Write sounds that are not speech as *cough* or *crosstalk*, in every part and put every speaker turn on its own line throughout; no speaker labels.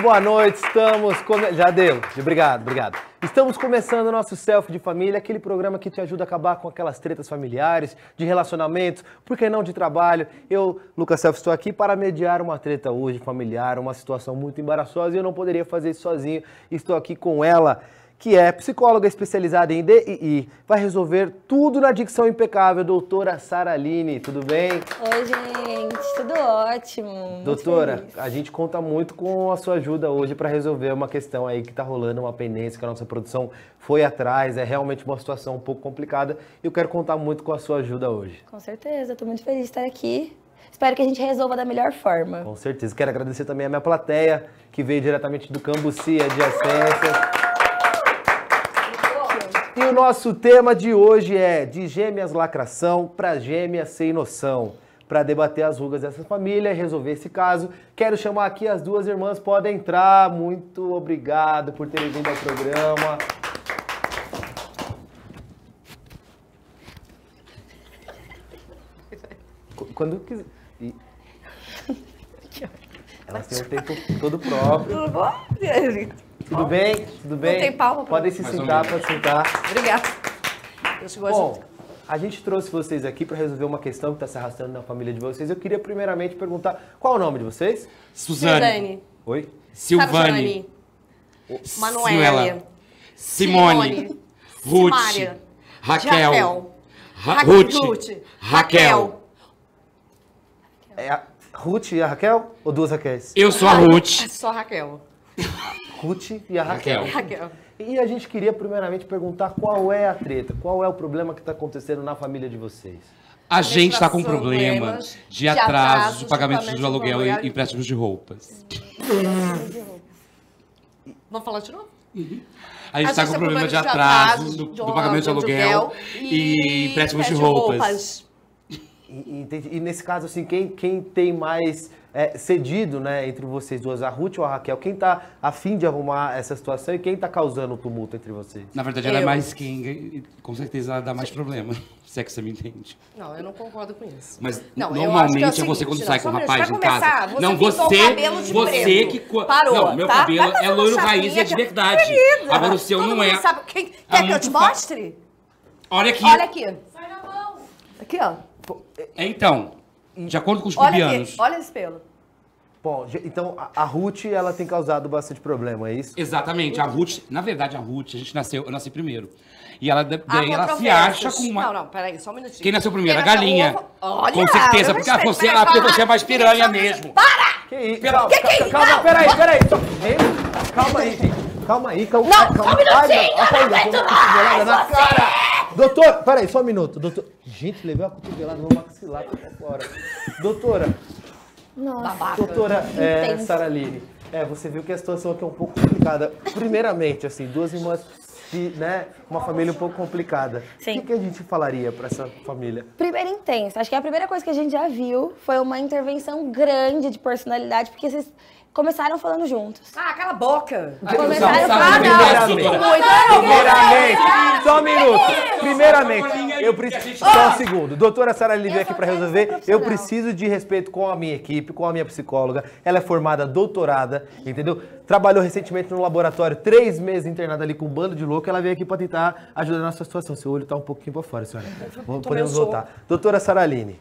boa noite. Estamos. com Já deu. Obrigado, obrigado. Estamos começando o nosso Selfie de Família, aquele programa que te ajuda a acabar com aquelas tretas familiares, de relacionamentos, por que não de trabalho. Eu, Lucas Self, estou aqui para mediar uma treta hoje familiar, uma situação muito embaraçosa e eu não poderia fazer isso sozinho. Estou aqui com ela que é psicóloga especializada em DII, vai resolver tudo na dicção impecável, doutora Sara Aline. Tudo bem?
Oi, gente, tudo ótimo. Doutora,
a gente conta muito com a sua ajuda hoje para resolver uma questão aí que está rolando, uma pendência que a nossa produção foi atrás, é realmente uma situação um pouco complicada e eu quero contar muito com a sua ajuda hoje. Com
certeza, estou muito feliz de estar aqui. Espero que a gente resolva da melhor forma. Com
certeza. Quero agradecer também a minha plateia, que veio diretamente do Cambuci, adjacência. E o nosso tema de hoje é de gêmeas lacração para gêmeas sem noção. Para debater as rugas dessa família e resolver esse caso, quero chamar aqui as duas irmãs, podem entrar. Muito obrigado por terem vindo ao programa. Quando quiser. *laughs* Elas têm o tempo todo próprio. Tudo bom? Tudo bem? Tudo bem? Não tem palma. Pra... Podem se Mais sentar, pode sentar.
Obrigada. Bom,
a gente trouxe vocês aqui para resolver uma questão que está se arrastando na família de vocês. Eu queria primeiramente perguntar, qual é o nome de vocês? Suzane. Suzane. Oi? Silvane. Manuela. Simone.
Simone. Ruth. Simária. Raquel. Raquel. Ra Ruth. Ruth. Raquel.
Raquel. É a Ruth e a Raquel? Ou duas Raquéis? Eu sou a Ruth.
Eu sou a Raquel.
Ruth e a Raquel. Raquel. E a gente queria primeiramente perguntar qual é a treta, qual é o problema que está acontecendo na família de vocês. A
gente está com problema de, de atrasos de pagamentos de, de aluguel e empréstimos de roupas.
Vamos falar de novo? Uhum.
A gente está tá com problema,
de atrasos do, do, pagamento de aluguel e, e empréstimos de roupas. roupas.
E, e, e, nesse caso, assim, quem, quem tem mais é, cedido né, entre vocês duas, a Ruth ou a Raquel? Quem está afim de arrumar essa situação e quem está causando o tumulto entre vocês? Na verdade, ela é eu... é mais
quem, com certeza, ela dá mais Sim. problema. *laughs* Se é que você me entende. Não, eu não concordo com isso. Mas não, é normalmente é, é, você quando sai com um rapaz em casa. Você não, você. você que. Parou. Não, meu tá? cabelo é loiro raiz e é de é verdade. Querida. Agora o seu não é. Sabe,
quem, quer que eu te mostre? Olha aqui. Olha aqui. Sai na mão. Aqui, ó.
Então, de acordo com os olha cubianos.
olha esse pelo.
Bom, então a Ruth ela tem causado bastante problema, é isso? Exatamente. A Ruth, na verdade, a Ruth, a gente nasceu,
eu nasci primeiro. E ela, daí ela se acha com uma. Não,
não, peraí, só um minutinho. Quem nasceu primeiro? Quem nasceu a galinha. Ovo... Olha, com certeza, porque, respeito, você, ela, porque você é mais piranha mesmo. Para! Que isso? Que
que Calma, peraí, peraí. Só... Calma aí, gente. Calma aí, calma aí. Calma, não, calma, aí calma, calma, calma, calma, calma, calma, calma, calma,
calma,
Doutor, peraí, só um minuto. Doutor... Gente, levei uma cotovelada no maxilar pra fora. Doutora.
Nossa. Babaca. Doutora é,
Lili, é, você viu que a situação aqui é um pouco complicada. Primeiramente, assim, duas irmãs de, né, uma família um pouco complicada. Sim. O que, a gente falaria para essa família?
Primeiro intenso. Acho que a primeira coisa que a gente já viu foi uma intervenção grande de personalidade, porque esses Começaram falando juntos. Ah,
cala a boca! Começaram falando então, Primeiramente,
primeiramente, só um minuto. Primeiramente, eu preciso. Só um
segundo. Doutora Sara veio aqui para resolver. Eu preciso de respeito com a minha equipe, com a minha psicóloga. Ela é formada, doutorada, entendeu? Trabalhou recentemente no laboratório, três meses internada ali com um bando de louco. Ela veio aqui para tentar ajudar na sua situação. Seu olho tá um pouquinho para fora, senhora. Podemos voltar. Doutora Saraline.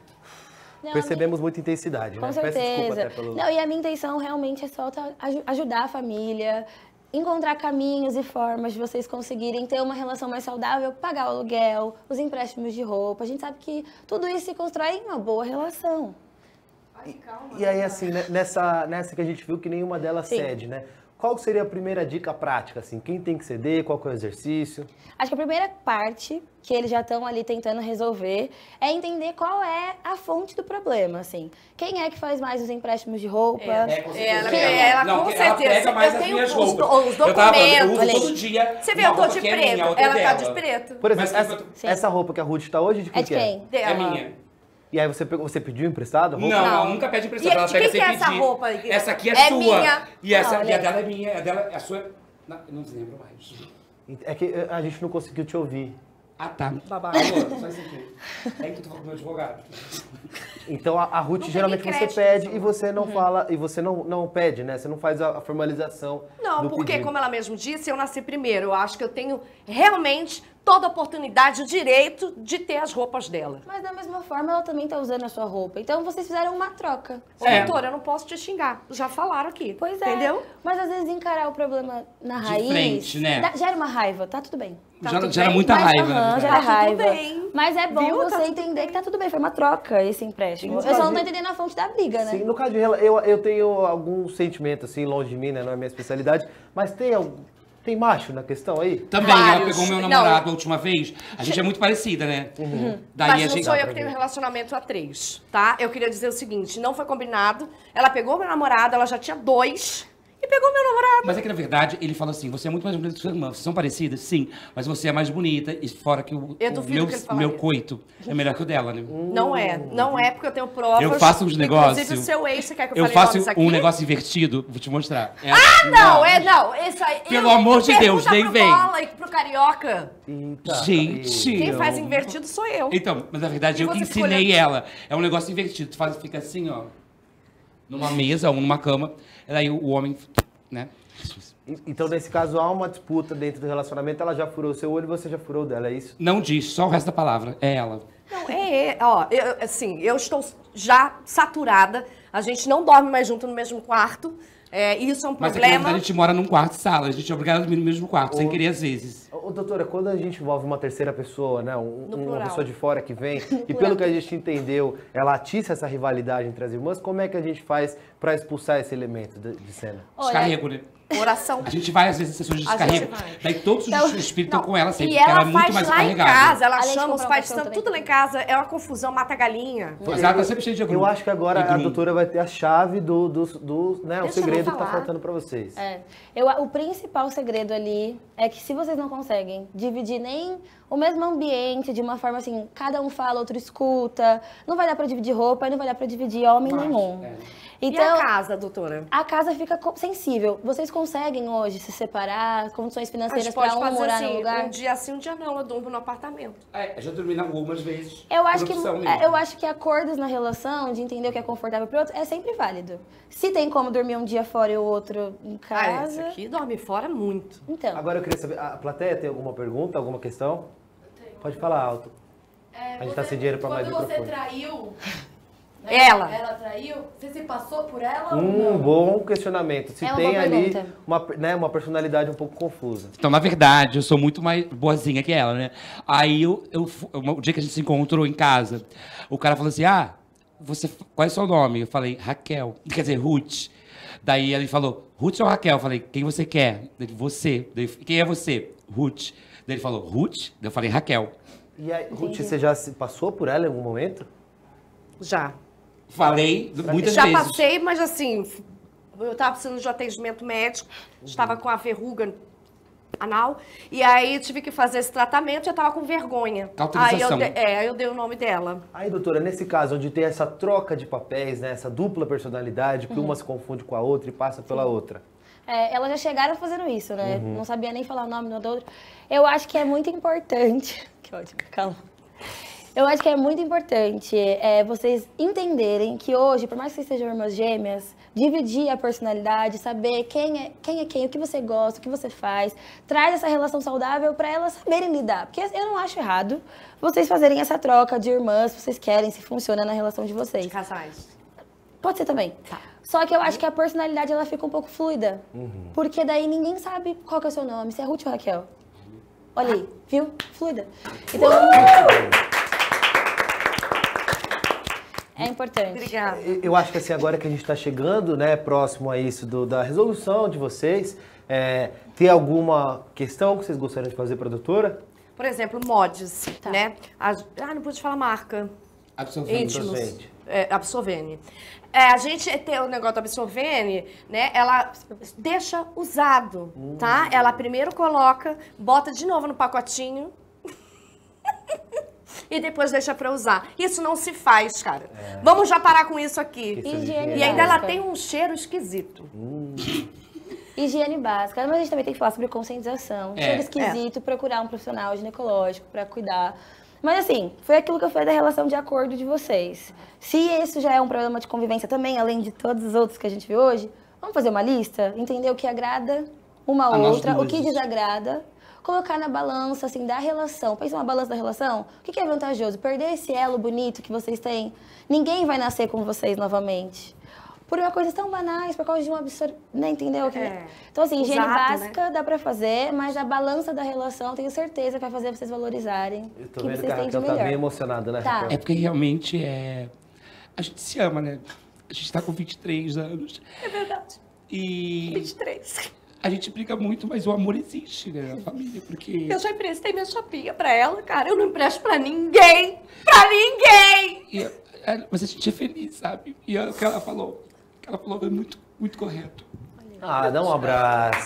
Não, percebemos minha... muita intensidade, Com né? certeza. Pelo... Não, e
a minha intenção realmente é só tá- ajudar a família, encontrar caminhos e formas de vocês conseguirem ter uma relação mais saudável, pagar o aluguel, os empréstimos de roupa. A gente sabe que tudo isso se constrói em uma boa relação. E,
e aí, assim, né, nessa, nessa que a gente viu que nenhuma delas Sim. cede, né? Qual seria a primeira dica prática, assim? Quem tem que ceder, qual que é o exercício?
Acho que a primeira parte que eles já estão ali tentando resolver é entender qual é a fonte do problema, assim. Quem é que faz mais os empréstimos de roupa? É, com certeza.
ela, é? não, com certeza. Ela pega mais eu as minhas roupas. Os, documentos. Eu, tava, eu uso todo dia. Você vê, eu tô de preto.
É minha, ela tá de preto. Por exemplo, Mas, essa, essa, roupa que a Ruth tá hoje, de quem é? De quem? É? é minha. E aí você, pegou, você pediu emprestado? Não, não, ela nunca pede emprestado. E ela de pega quem é sem é pedir. essa roupa? aqui? Essa aqui é, é sua. Minha. E essa não, e a é dela é minha, a dela é a
sua. Não, não lembro mais.
É que eh, a gente não conseguiu te ouvir. Ah, tá.
Babá, amor, só isso aqui. É que tu falou com meu advogado.
Então a, a Ruth geralmente geralmente você pede e você não uhum. fala, e você não, não pede, né? Você não faz a, a formalização. Não, porque, pedido. como
ela mesmo disse, eu nasci primeiro. Eu acho que eu tenho realmente toda a oportunidade, o direito de ter as roupas dela. Mas
da mesma forma, ela também está usando a sua roupa. Então vocês fizeram uma troca. Ô, é. doutora,
eu não posso te xingar. Já falaram
aqui. Pois é. Entendeu? Mas às vezes encarar o problema na raiz. De frente, né? Dá, gera uma raiva, tá tudo bem.
Tá gera, gera bem, muita mas, raiva, aham, né?
Gera tá raiva. Tudo bem.
Mas é bom Viu? Tá você tá entender que tá tudo bem, foi uma troca esse empréstimo. eu só não tô entendendo a fonte da briga, né? Sim, no
caso de eu, eu tenho algum sentimento, assim, longe de mim, né? Não é minha especialidade, mas tem tem macho na questão aí? Também, Vários. ela pegou meu namorado Não. a
última vez.
A gente
é muito
parecida, né? Uhum.
uhum. Daí Mas a gente... não sou eu que
tenho um relacionamento a três, tá? Eu queria dizer o seguinte, não foi combinado. Ela pegou meu namorado, ela já tinha dois pegou
meu namorado. Mas é que, na verdade, ele fala assim, você é muito mais bonita que sua irmã. Vocês são parecidas? Sim. Mas você é mais bonita. E fora que o, o meu, que meu coito é melhor que o dela, né? Hum. Não é.
Não é, porque eu tenho provas. Eu faço uns negócios... Inclusive, o seu ex, você quer que eu, eu faço um negócio
invertido. Vou te mostrar. É, ah, assim, não, É,
não. Isso aí... Pelo eu, amor de Deus, nem vem. Bola e pro Carioca.
Eita, Gente... Quem faz
invertido sou eu.
Então, mas na verdade, e eu que ensinei ela. É um negócio invertido. Tu faz, fica assim, ó numa mesa ou numa cama daí
o homem, né? Então, nesse caso, há uma disputa dentro do relacionamento, ela já furou o seu olho, você já furou dela, é isso?
Não diz, só o resto da palavra, é ela.
Não, é, é ó, eu, assim, eu estou já saturada, a gente não dorme mais junto no mesmo quarto, é, isso é um é problema. Mas aqui, a gente
mora
num quarto de sala, a gente é obrigado a dormir no mesmo quarto,
o...
sem querer
às vezes.
Ô,
doutora, quando a gente envolve uma terceira pessoa, né, um, uma pessoa de fora que vem, *laughs* e pelo que a gente entendeu, ela atiça essa rivalidade entre as irmãs, como é que a gente faz para expulsar esse elemento de, de cena? Olha, Descarrego, né?
Oração. A gente
vai às vezes em sessões de descarrego. Daí todos os então, espíritos estão com ela sempre, assim, e ela, ela é muito mais lá em casa,
ela chama os pais, estão tudo lá em casa, é uma confusão, mata galinha.
Pois é, ela tá sempre cheia de grupo. Eu acho que agora a doutora vai ter a chave do, do, do né, o segredo que tá faltando para vocês. É.
Eu, o principal segredo ali é que se vocês não conseguem dividir nem o mesmo ambiente de uma forma assim, cada um fala, outro escuta, não vai dar para dividir roupa, não vai dar para dividir homem Mas, nenhum. É.
Então, e a então, casa, doutora?
A casa fica sensível. Vocês conseguem hoje se separar, condições financeiras para um morar assim, no lugar? Um
dia assim, um dia não, eu durmo no apartamento. É,
já dormi algumas vezes. Eu acho, que, é, eu
acho que acordos na relação, de entender o que é confortável para outro, é sempre válido. Se tem como dormir um dia fora
e o outro em ah, é, casa... Ah, esse aqui dorme fora muito. Então.
Agora eu queria saber, a plateia tem alguma pergunta, alguma questão? Eu tenho. Pode falar alto.
É, a gente tá você, tá sem dinheiro para mais microfone. Quando você traiu... Né? Ela. Ela traiu? Você se passou por ela? Um
bom questionamento. Se é tem uma ali uma, né, uma personalidade um pouco confusa.
Então, na verdade, eu sou muito mais boazinha que ela, né? Aí, eu, eu, o dia que a gente se encontrou em casa, o cara falou assim: Ah, você, qual é o seu nome? Eu falei: Raquel. *laughs* Quer dizer, Ruth. Daí ele falou: Ruth ou Raquel? Eu falei: Quem você quer? Ele: Você. Daí, Quem é você? Ruth. Daí ele falou: Ruth? Daí eu falei: Raquel.
E aí, Ruth, você
já se passou
por ela em algum momento?
Já.
Falei muitas já vezes. Já
passei, mas assim, eu estava precisando de atendimento médico, estava com a verruga anal, e aí tive que fazer esse tratamento e eu estava com vergonha. Aí eu, é, eu dei o nome dela.
Aí, doutora, nesse caso, onde tem essa troca de papéis, né, essa dupla personalidade, que uhum. uma se confunde com a outra e passa pela Sim. outra.
É, elas já chegaram fazendo isso, né? Uhum. Não sabia nem falar o nome do outro. Eu acho que é muito importante... *laughs* que ótimo, calma. Eu acho que é muito importante é, vocês entenderem que hoje, por mais que sejam irmãs gêmeas, dividir a personalidade, saber quem é quem, é quem o que você gosta, o que você faz, traz essa relação saudável para elas saberem lidar. Porque eu não acho errado vocês fazerem essa troca de irmãs, vocês querem, se funciona na relação de vocês. De casais. Pode ser também. Tá. Só que eu acho que a personalidade ela fica um pouco fluida. Uhum. Porque daí ninguém sabe qual que é o seu nome, se é Ruth ou Raquel. Olha aí, viu? Fluida.
Então. Uh!
É importante. Obrigada. Eu acho
que assim, agora que a gente está chegando, né, próximo a isso do, da resolução de vocês, é, tem alguma questão que vocês gostariam de fazer para a doutora?
Por exemplo, mods, tá. né? Ah, não pude falar marca.
Absorvente.
É, absorvene. É, a gente tem o negócio da absorvene, né? Ela deixa usado, tá? hum. tá? Ela primeiro coloca, bota de novo no pacotinho. *laughs* e depois deixa para usar. Isso não se faz, cara. É. Vamos já parar com isso aqui. É higiene e ainda ela tem um cheiro esquisito. Hum. Higiene básica, mas a gente também tem que falar sobre conscientização. É. Cheiro esquisito, é. procurar
um profissional ginecológico para cuidar. Mas assim, foi aquilo que eu falei da relação de acordo de vocês. Se isso já é um problema de convivência também, além de todos os outros que a gente viu hoje, vamos fazer uma lista, entender o que agrada uma a outra, o que desagrada colocar na balança, assim, da relação. Pensa uma balança da relação. O que, que é vantajoso? Perder esse elo bonito que vocês têm. Ninguém vai nascer com vocês novamente por uma coisa tão banais, por causa de um absurdo, né, entendeu? É. Então, assim, higiene Exato, né? básica né? dá pra fazer, mas a balança da relação, tenho certeza que vai fazer vocês valorizarem
Eu tô que vendo vocês que a Raquel tá melhor. bem emocionada,
né, tá. É porque realmente é... a gente se ama, né? A gente tá com 23 anos. É verdade. E... 23 a gente briga muito, mas o amor existe, né, na família, porque... Eu já
emprestei minha chapinha pra ela, cara, eu não empresto pra ninguém! Pra ninguém!
E, é, é mas a gente é feliz, sabe? E é o que ela falou,
que ela falou é muito, muito correto.
Ah, dá um abraço.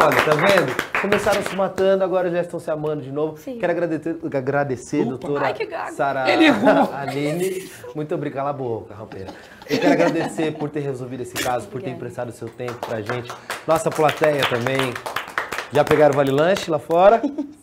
Olha, tá vendo? Começaram se matando, agora já estão se amando de novo. Sim. Quero agradecer, agradecer doutora Ai, Sara Aline. Muito obrigado, Cala a boca, Rampeira. Eu quero agradecer por ter resolvido esse caso, por ter emprestado o seu tempo pra gente. Nossa plateia também. Já pegaram o Vale Lanche lá fora? *laughs*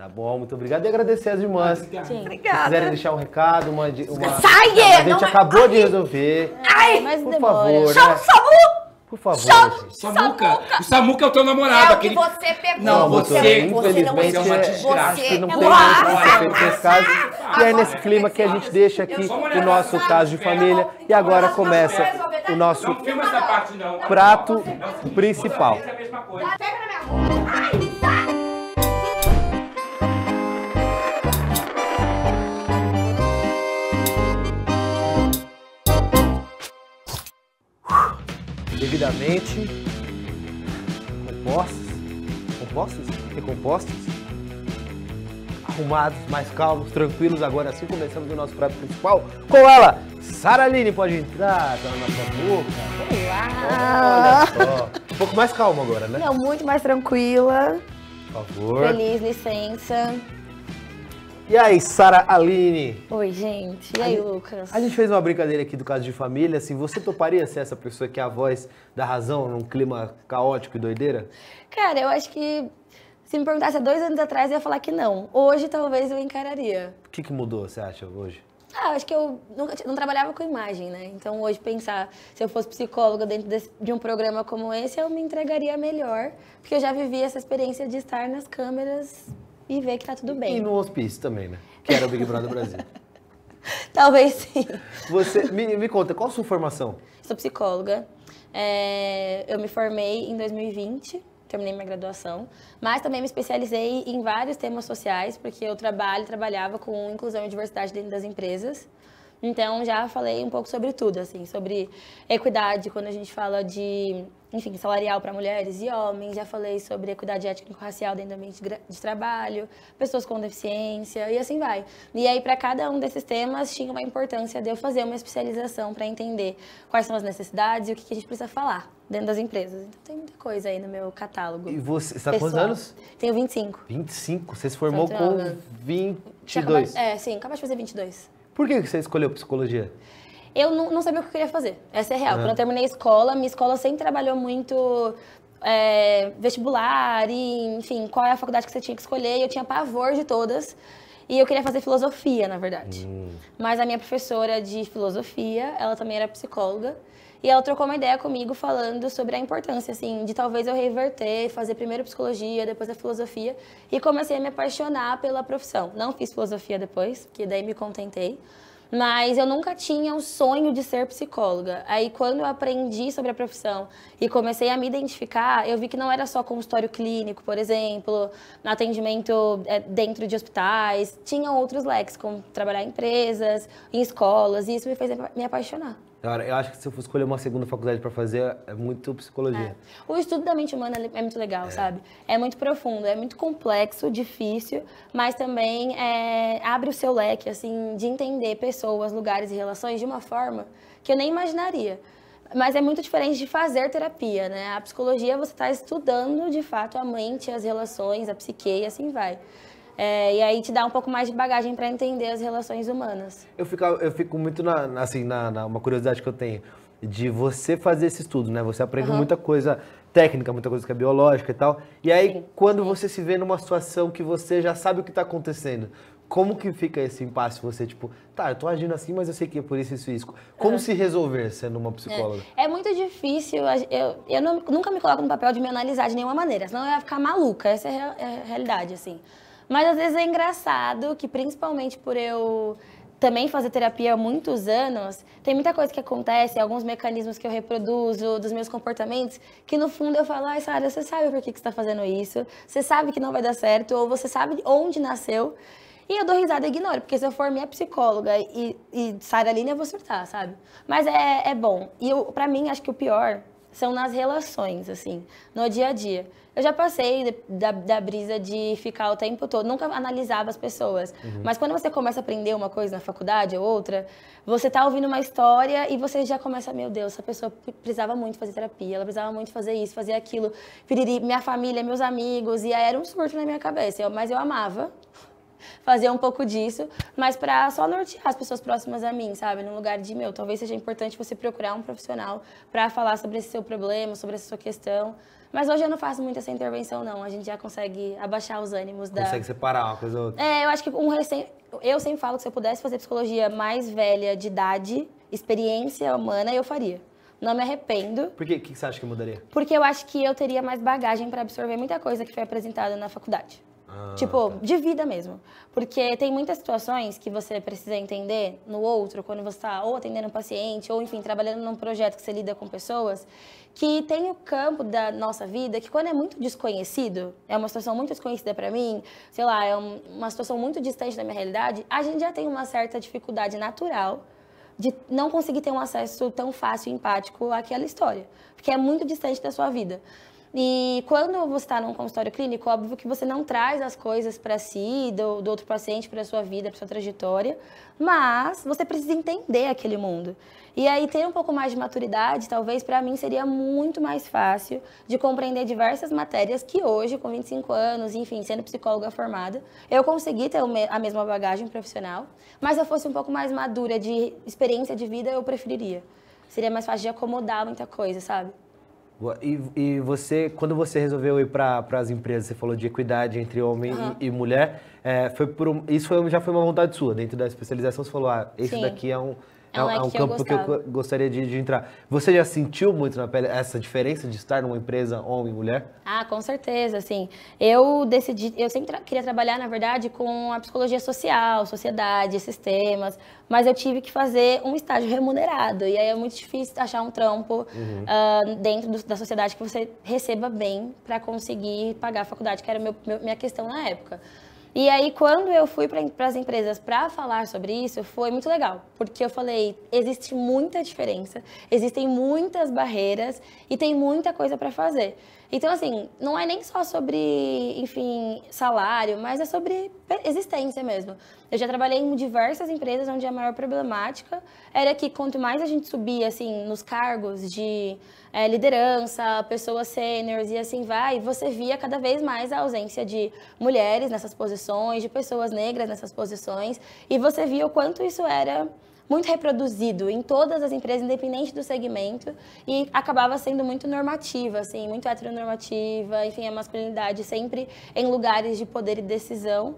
Tá bom, muito obrigado. E agradecer as irmãs.
Ah, obrigada. Se quiserem deixar
um recado, mande uma Sai! A gente acabou de resolver. Ai! Por favor. Chama o né? SAMU! Por favor. Chama, Samuca. Samuca. O Samuca é o teu namorado. É aquele... que você pegou. Não, você, você
infelizmente, você é uma desgraça. É, você é não é tem
caso. E é nesse clima que a gente deixa aqui o nosso caso de família. E agora começa o nosso prato principal. Pega
na minha mão.
devidamente compostos, compostos, recompostos, arrumados, mais calmos, tranquilos. Agora sim começamos o nosso prato principal com ela, Sara Saraline. Pode entrar, tá na nossa boca.
Olá!
Olha só. Um pouco mais calmo agora, né? Não,
muito mais tranquila. Por favor. Feliz, licença.
E aí, Sara Aline?
Oi, gente. E aí, a Lucas? A gente
fez uma brincadeira aqui do caso de família. Assim, você toparia ser essa pessoa que é a voz da razão num clima caótico e doideira?
Cara, eu acho que se me perguntasse há dois anos atrás, eu ia falar que não. Hoje, talvez, eu encararia.
O que, que mudou, você acha, hoje?
Ah, acho que eu nunca, não trabalhava com imagem, né? Então, hoje, pensar, se eu fosse psicóloga dentro desse, de um programa como esse, eu me entregaria melhor, porque eu já vivi essa experiência de estar nas câmeras e ver que tá tudo bem. E no
hospício também, né? Que era o Big Brother Brasil.
*laughs* Talvez sim.
Você me, me conta, qual a sua formação?
Sou psicóloga. É, eu me formei em 2020, terminei minha graduação, mas também me especializei em vários temas sociais, porque eu trabalho, trabalhava com inclusão e diversidade dentro das empresas. Então já falei um pouco sobre tudo, assim, sobre equidade, quando a gente fala de, enfim, salarial para mulheres e homens, já falei sobre equidade étnico-racial dentro do ambiente de trabalho, pessoas com deficiência e assim vai. E aí para cada um desses temas tinha uma importância de eu fazer uma especialização para entender quais são as necessidades e o que, a gente precisa falar dentro das empresas. Então tem muita coisa aí no meu catálogo. E você está quantos anos? Tenho 25.
25? Você se formou com 22? É,
sim, acabei de fazer 22.
Por que você escolheu psicologia?
Eu não, não sabia o que eu queria fazer. Essa é real. Uhum. Quando eu terminei a escola, minha escola sempre trabalhou muito é, vestibular e, enfim, qual é a faculdade que você tinha que escolher. eu tinha pavor de todas. E eu queria fazer filosofia, na verdade. Hum. Mas a minha professora de filosofia, ela também era psicóloga. E ela trocou uma ideia comigo falando sobre a importância, assim, de talvez eu reverter, fazer primeiro psicologia, depois a filosofia. E comecei a me apaixonar pela profissão. Não fiz filosofia depois, porque daí me contentei. Mas eu nunca tinha o sonho de ser psicóloga. Aí, quando eu aprendi sobre a profissão e comecei a me identificar, eu vi que não era só consultório clínico, por exemplo, no atendimento eh, dentro de hospitais. Tinham outros leques, como trabalhar em empresas, em escolas, e isso me fez me apaixonar.
Cara, eu acho que se eu for escolher uma segunda faculdade para fazer, é muito psicologia.
É. O estudo da mente humana é muito legal, é. sabe? É muito profundo, é muito complexo, difícil, mas também é, abre o seu leque, assim, de entender pessoas, lugares e relações de uma forma que eu nem imaginaria. Mas é muito diferente de fazer terapia, né? A psicologia você está estudando, de fato, a mente, as relações, a psique e assim vai. É, e aí te dá um pouco mais de bagagem para entender as relações humanas.
Eu fico, eu fico muito na, assim, na, na, uma curiosidade que eu tenho de você fazer esse estudo, né? Você aprende uhum. muita coisa técnica, muita coisa que é biológica e tal. E aí, sim, quando sim. você se vê numa situação que você já sabe o que está acontecendo, como que fica esse impasse? Você, tipo, tá, eu tô agindo assim, mas eu sei que é por isso, isso, isso. Como uhum. se resolver sendo uma psicóloga?
É, é muito difícil. Eu, eu não, nunca me coloco no papel de me analisar de nenhuma maneira, senão eu ia ficar maluca. Essa é a, é a realidade, assim. Mas às vezes é engraçado que, principalmente por eu também fazer terapia há muitos anos, tem muita coisa que acontece, alguns mecanismos que eu reproduzo, dos meus comportamentos, que no fundo eu falo, ai, ah, Sara, você sabe por que, que você está fazendo isso, você sabe que não vai dar certo, ou você sabe onde nasceu. E eu dou risada e ignoro, porque se eu for minha psicóloga e, e Sara Lina eu vou surtar, sabe? Mas é, é bom. E eu, pra mim, acho que o pior são nas relações, assim, no dia a dia. Eu já passei da, da brisa de ficar o tempo todo, nunca analisava as pessoas. Uhum. Mas quando você começa a aprender uma coisa na faculdade ou outra, você tá ouvindo uma história e você já começa, meu Deus, essa pessoa precisava muito fazer terapia, ela precisava muito fazer isso, fazer aquilo, piriri, minha família, meus amigos, e aí era um surto na minha cabeça. Eu, mas eu amava, fazer um pouco disso, mas para só nortear as pessoas próximas a mim, sabe? No lugar de meu, talvez seja importante você procurar um profissional para falar sobre esse seu problema, sobre essa sua questão. Mas hoje eu não faço muito essa intervenção, não. A gente já consegue abaixar os ânimos da. Consegue
separar uma coisa ou outra.
É, eu acho que um recém. Eu sempre falo que se eu pudesse fazer psicologia mais velha de idade, experiência humana, eu faria. Não me arrependo.
Por quê? O que você acha que mudaria?
Porque eu acho que eu teria mais bagagem para absorver muita coisa que foi apresentada na faculdade. Ah, tipo, tá. de vida mesmo. Porque tem muitas situações que você precisa entender no outro, quando você está ou atendendo um paciente, ou enfim, trabalhando num projeto que você lida com pessoas, que tem o campo da nossa vida que, quando é muito desconhecido, é uma situação muito desconhecida para mim, sei lá, é uma situação muito distante da minha realidade, a gente já tem uma certa dificuldade natural de não conseguir ter um acesso tão fácil e empático àquela história, porque é muito distante da sua vida. E quando você está num consultório clínico, óbvio que você não traz as coisas para si, do, do outro paciente, para a sua vida, para sua trajetória, mas você precisa entender aquele mundo. E aí ter um pouco mais de maturidade, talvez para mim seria muito mais fácil de compreender diversas matérias que hoje, com 25 anos, enfim, sendo psicóloga formada, eu consegui ter a mesma bagagem profissional, mas se eu fosse um pouco mais madura de experiência de vida, eu preferiria. Seria mais fácil de acomodar muita coisa, sabe?
E, e, você, quando você resolveu ir para as empresas, você falou de equidade entre homem uhum. e, e, mulher, é, foi por um, isso foi, já foi uma vontade sua, dentro da especialização você falou, ah, esse Sim. daqui é um, é, um, é um que campo eu que eu gostaria de, de, entrar. Você já sentiu muito na pele essa diferença de estar numa empresa homem e mulher?
Ah, com certeza, sim. Eu decidi, eu sempre tra queria trabalhar, na verdade, com a psicologia social, sociedade, sistemas, mas eu tive que fazer um estágio remunerado e aí é muito difícil achar um trampo uhum. uh, dentro do, da sociedade que você receba bem para conseguir pagar a faculdade, que era meu, meu, minha questão na época. E aí, quando eu fui para as empresas para falar sobre isso, foi muito legal, porque eu falei: existe muita diferença, existem muitas barreiras e tem muita coisa para fazer. Então, assim, não é nem só sobre, enfim, salário, mas é sobre existência mesmo. Eu já trabalhei em diversas empresas onde a maior problemática era que quanto mais a gente subia, assim, nos cargos de é, liderança, pessoas sêniores e assim vai, você via cada vez mais a ausência de mulheres nessas posições, de pessoas negras nessas posições, e você via o quanto isso era muito reproduzido em todas as empresas, independente do segmento, e acabava sendo muito normativa, assim, muito heteronormativa, enfim, a masculinidade sempre em lugares de poder e decisão.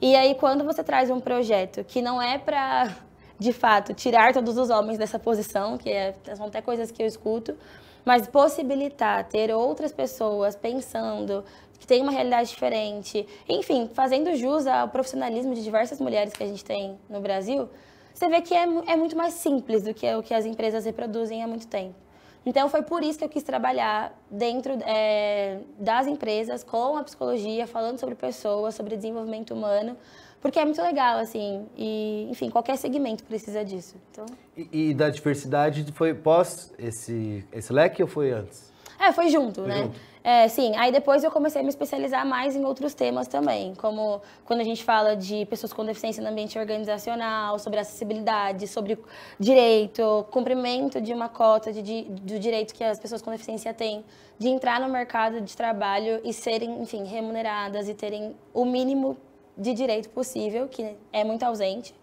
E aí, quando você traz um projeto que não é para, de fato, tirar todos os homens dessa posição, que é, são até coisas que eu escuto, mas possibilitar ter outras pessoas pensando que tem uma realidade diferente, enfim, fazendo jus ao profissionalismo de diversas mulheres que a gente tem no Brasil, você vê que é, é muito mais simples do que o que as empresas reproduzem há muito tempo. Então foi por isso que eu quis trabalhar dentro é, das empresas com a psicologia, falando sobre pessoas, sobre desenvolvimento humano, porque é muito legal, assim, e, enfim, qualquer segmento precisa disso. Então...
E, e da diversidade foi pós esse, esse leque ou foi antes?
É, foi junto, foi né? Junto. É, sim, aí depois eu comecei a me especializar mais em outros temas também, como quando a gente fala de pessoas com deficiência no ambiente organizacional, sobre acessibilidade, sobre direito, cumprimento de uma cota de, de, do direito que as pessoas com deficiência têm de entrar no mercado de trabalho e serem, enfim, remuneradas e terem o mínimo de direito possível, que é muito ausente.